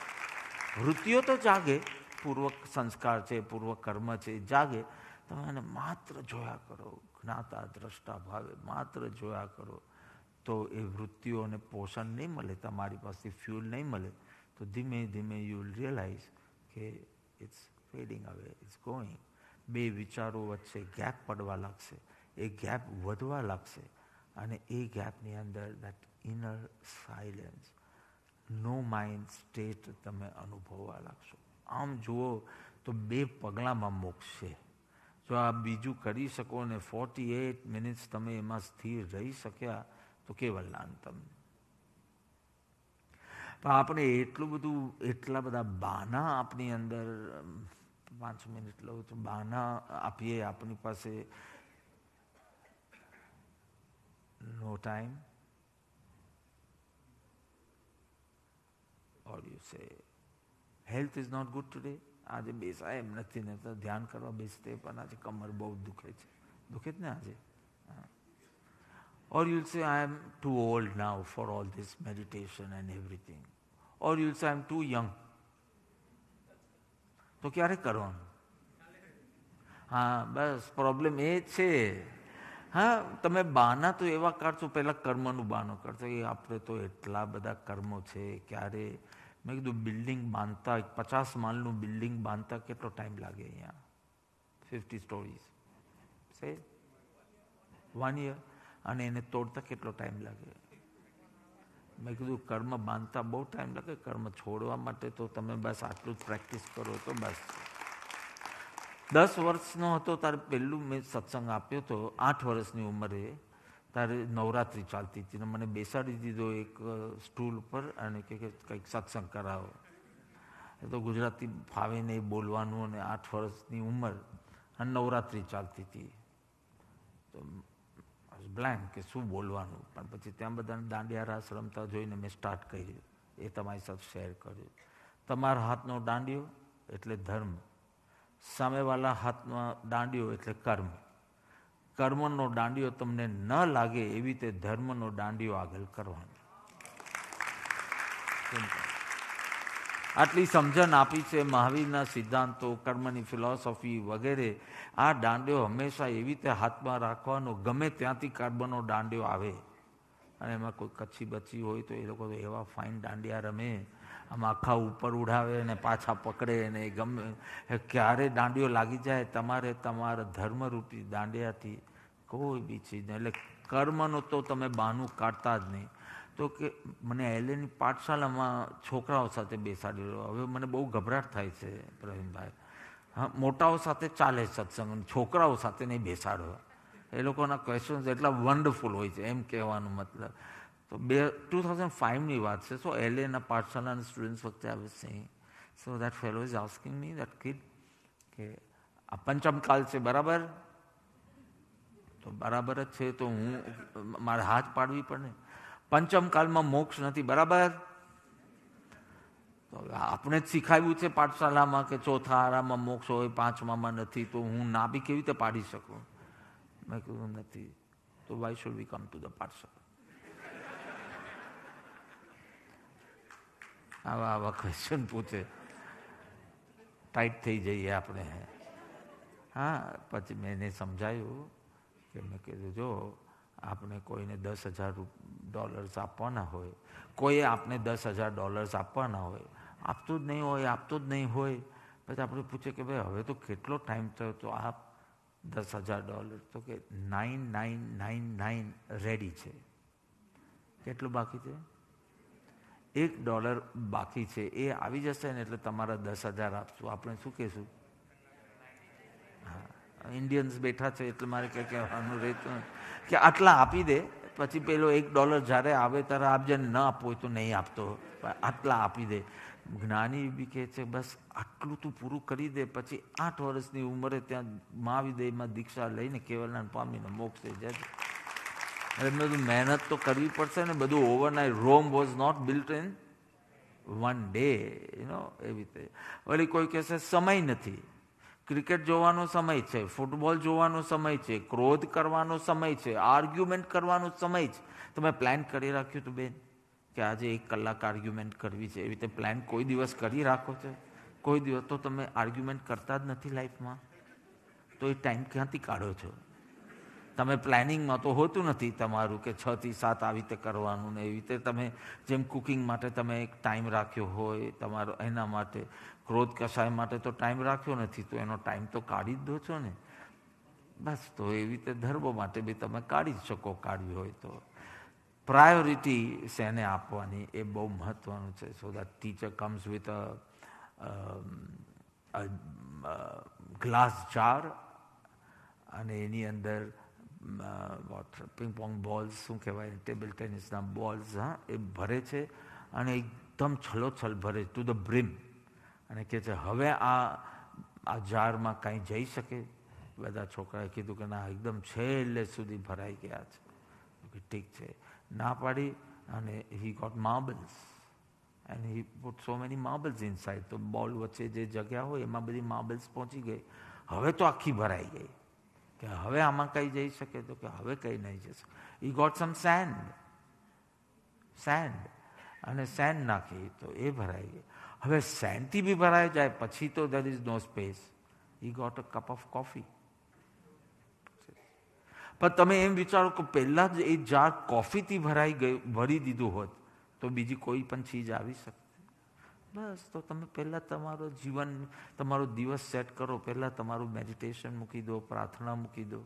વૃત્તિઓ તો જાગે પૂર્વક સંસ્કાર છે પૂર્વ કર્મ છે જાગે તમે એને માત્ર જોયા કરો જ્ઞાતા દ્રષ્ટા ભાવે માત્ર જોયા કરો તો એ વૃત્તિઓને પોષણ નહીં મળે તમારી પાસે ફ્યુલ નહીં મળે તો ધીમે ધીમે યુ વિલ રિયલાઇઝ કે it's fading away it's going બે વિચારો વચ્ચે ગેપ પડવા લાગશે એ ગેપ વધવા લાગશે અને એ ગેપની અંદર દેટ ઇનર સાયલેન્સ નો માઇન્ડ સ્ટેટ તમે અનુભવવા લાગશો આમ જુઓ તો બે પગલાંમાં મોક્ષ છે જો આ બીજું કરી શકો ને ફોર્ટી એટ મિનિટ્સ તમે એમાં સ્થિર રહી શક્યા તો કેવલ નાન તમને પણ આપણે એટલું બધું એટલા બધા બાના આપણી અંદર પાંચ મિનિટ લઉં તો બાના આપીએ આપણી પાસે no time, or you say, health is not good today આજે બેસાય એમ નથી ને તો ધ્યાન કરવા બેસતે પણ આજે કમર બહુ દુખે છે દુખે જ ને આજે or you'll say I am too old now for all this meditation and everything or you'll say I am two young તો ક્યારે કરવાનું હા બસ પ્રોબ્લેમ એ છે હા તમે બહાના તો એવા કરશો પહેલાં કર્મનું બાનું કરશો એ આપણે તો એટલા બધા કર્મો છે ક્યારે મેં કીધું બિલ્ડિંગ બાંધતા પચાસ માલનું બિલ્ડિંગ બાંધતા કેટલો ટાઈમ લાગે અહીંયા fifty stories say one year અને એને તોડતા કેટલો ટાઈમ લાગે મેં કીધું કર્મ બાંધતા બહુ ટાઈમ લાગે કર્મ છોડવા માટે તો તમે બસ આટલું જ પ્રેક્ટિસ કરો તો બસ દસ વર્ષનો હતો તારે પહેલું મેં સત્સંગ આપ્યો હતો આઠ વર્ષની ઉંમરે તારે નવરાત્રી ચાલતી હતી ને મને બેસાડી દીધો એક સ્ટૂલ પર અને કે કંઈક સત્સંગ કરાવો એ તો ગુજરાતી ફાવીને બોલવાનું અને આઠ વર્ષની ઉંમર અને નવરાત્રિ ચાલતી હતી તો બ્લેન્ક કે શું બોલવાનું પણ પછી ત્યાં બધાને દાંડિયા રાસ રમતા જોઈને મેં સ્ટાર્ટ કર્યું એ તમારી સાથે શેર કર્યું તમારા હાથનો દાંડિયો એટલે ધર્મ સામેવાળા હાથમાં દાંડિયો એટલે કર્મ કર્મનો દાંડિયો તમને ન લાગે એવી રીતે ધર્મનો દાંડિયો આગળ કરવાનો આટલી સમજણ આપી છે મહાવીરના સિદ્ધાંતો કર્મની ફિલોસોફી વગેરે આ દાંડિયો હંમેશા એવી રીતે હાથમાં રાખવાનો ગમે ત્યાંથી કર્મનો દાંડિયો આવે અને એમાં કોઈ કચ્છી બચ્છી હોય તો એ લોકો એવા ફાઇન દાંડિયા રમે આમ આખા ઉપર ઉડાવે અને પાછા પકડે અને ગમે ક્યારે દાંડીઓ લાગી જાય તમારે તમારા ધર્મરૂપી દાંડિયાથી કોઈ બી ચીજ નહીં એટલે કર્મનું તો તમે બહાનું કાઢતા જ નહીં તો કે મને એલએની પાઠશાલામાં છોકરાઓ સાથે બેસાડેલો હવે મને બહુ ગભરાટ થાય છે પ્રવીણભાઈ હા મોટાઓ સાથે ચાલે સત્સંગ છોકરાઓ સાથે નહીં બેસાડવા એ લોકોના ક્વેશ્ચન્સ એટલા વન્ડરફુલ હોય છે એમ કહેવાનું મતલબ તો બે ટુ થાઉઝન્ડ ફાઇવની વાત છે સો એલએના પાઠશાલાના સ્ટુડન્ટ્સ વખતે આવે છે so that fellow is asking me that kid કે આ પંચમકાલ છે બરાબર તો બરાબર જ છે તો હું મારે હાથ પાડવી પડે પંચમ કાલમાં મોક્ષ નથી બરાબર તો આપણે જ શીખાવ્યું છે પાઠશાલામાં કે ચોથા આરામાં મોક્ષ હોય પાંચમામાં નથી તો હું ના બી કેવી રીતે પાડી શકું મેં કીધું નથી તો why should we come to the પાઠશાલા આવા આવા ક્વેશ્ચન પૂછે ટાઈટ થઈ જઈએ આપણે હા પછી મેં એને સમજાયું કે મેં કીધું જો આપણે કોઈને દસ હજાર ડોલર્સ આપવાના હોય કોઈએ આપણે દસ હજાર ડોલર્સ આપવાના હોય આપતું જ નહીં હોય આપતું જ નહીં હોય પછી આપણે પૂછે કે ભાઈ હવે તો કેટલો ટાઈમ થયો તો આપ દસ હજાર ડોલર તો કે nine nine nine nine ready છે કેટલું બાકી છે એક ડોલર બાકી છે એ આવી જશે ને એટલે તમારા દસ હજાર આપશું આપણે શું કહેશું હા ઇન્ડિયન્સ બેઠા છે એટલે મારે કંઈ કહેવાનું રહેતું કે આટલા આપી દે પછી પેલો એક ડોલર જ્યારે આવે ત્યારે આપજે ન આપવો હોય તો નહીં આપતો આટલા આપી દે જ્ઞાની બી કહે છે બસ આટલું તું પૂરું કરી દે પછી આઠ વર્ષની ઉંમરે ત્યાં મહાવિદયમાં દીક્ષા લઈને કેવલના પામીને મોક્ષે જાય અરે બધું મહેનત તો કરવી પડશે ને બધું overnight Rome was not built in one day you know એવી રીતે વળી કોઈ કહેશે સમય નથી ક્રિકેટ જોવાનો સમય છે ફૂટબોલ જોવાનો સમય છે ક્રોધ કરવાનો સમય છે આર્ગ્યુમેન્ટ કરવાનો સમય છે તમે પ્લાન કરી રાખ્યું હતું બેન કે આજે એક કલાક આર્ગ્યુમેન્ટ કરવી છે એવી રીતે પ્લાન કોઈ દિવસ કરી રાખો છે કોઈ દિવસ તો તમે આર્ગ્યુમેન્ટ કરતા જ નથી લાઈફમાં તો એ ટાઈમ ક્યાંથી કાઢો છો તમે પ્લાનિંગમાં તો હોતું નથી તમારું કે છથી સાત આવી રીતે કરવાનું ને એવી રીતે તમે જેમ કુકિંગ માટે તમે એક ટાઈમ રાખ્યો હોય તમારો એના માટે ક્રોધ કસાય માટે તો ટાઈમ રાખ્યો નથી તો એનો ટાઈમ તો કાઢી જ દો છો ને બસ તો એવી રીતે ધર્મ માટે બી તમે કાઢી જ શકો કાઢવી હોય તો પ્રાયોરિટી શેને આપવાની એ બહુ મહત્ત્વનું છે so that teacher comes with a glass jar અને એની અંદર વોટ પિંગ પોંગ બોલ્સ શું કહેવાય ટેબલ ટેનિસના બોલ્સ હા એ ભરે છે અને એકદમ છલોછલ ભરે ટુ ધ બ્રિમ અને કહે છે હવે આ આ જારમાં કાંઈ જઈ શકે બધા છોકરાએ કીધું કે ના એકદમ છેલ્લે સુધી ભરાઈ ગયા છે ઠીક છે ના પાડી અને he got marbles and he put so many marbles inside તો બોલ વચ્ચે જે જગ્યા હોય એમાં બધી માર્બલ્સ પહોંચી ગઈ હવે તો આખી ભરાઈ ગઈ કે હવે આમાં કંઈ જઈ શકે તો કે હવે કંઈ નહીં જશે he got some sand sand અને સેન્ડ નાખી તો એ ભરાઈ ગઈ હવે સેન્ડથી બી ભરાઈ જાય પછી તો there is no space he got a cup of coffee પણ તમે એમ વિચારો કે પહેલાં જ એ જાર કોફીથી ભરાઈ ગયું ભરી દીધું હોત તો બીજી કોઈ પણ ચીજ આવી શકે બસ તો તમે પહેલાં તમારો જીવન તમારો દિવસ સેટ કરો પહેલાં તમારું મેડિટેશન મૂકી દો પ્રાર્થના મૂકી દો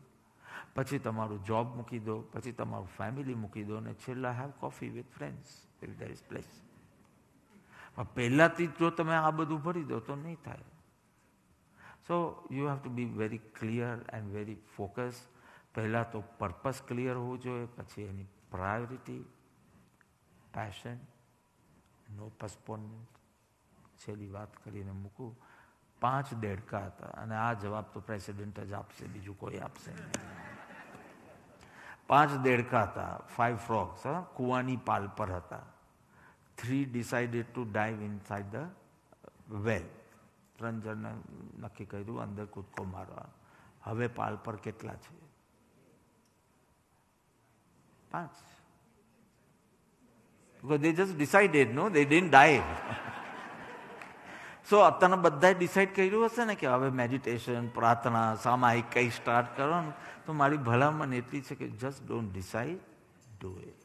પછી તમારું જોબ મૂકી દો પછી તમારું ફેમિલી મૂકી દો અને છેલ્લા have coffee with friends if there place પણ પહેલાંથી જો તમે આ બધું ભરી દો તો નહીં થાય so you have to be very clear and very focus પહેલાં તો પર્પસ ક્લિયર હોવું જોઈએ પછી એની પ્રાયોરિટી પેશન નો postponement, છેલ્લી વાત કરીને મૂકું પાંચ દેડકા હતા અને આ જવાબ તો પ્રેસિડેન્ટ જ આપશે બીજું કોઈ આપશે પાંચ દેડકા હતા ફાઈવ ફ્રોગ્સ કૂવાની પાલ પર હતા three decided to dive inside the well ત્રણ જણને નક્કી કર્યું અંદર કૂદકો મારવા હવે પાલ પર કેટલા છે પાંચ Because they just decided, no, they didn't die. સો અત્યારના બધાએ ડિસાઈડ કર્યું હશે ને કે હવે મેડિટેશન પ્રાર્થના સામાયિક કંઈ સ્ટાર્ટ કરો ને તો મારી ભલામણ એટલી છે કે just don't decide do it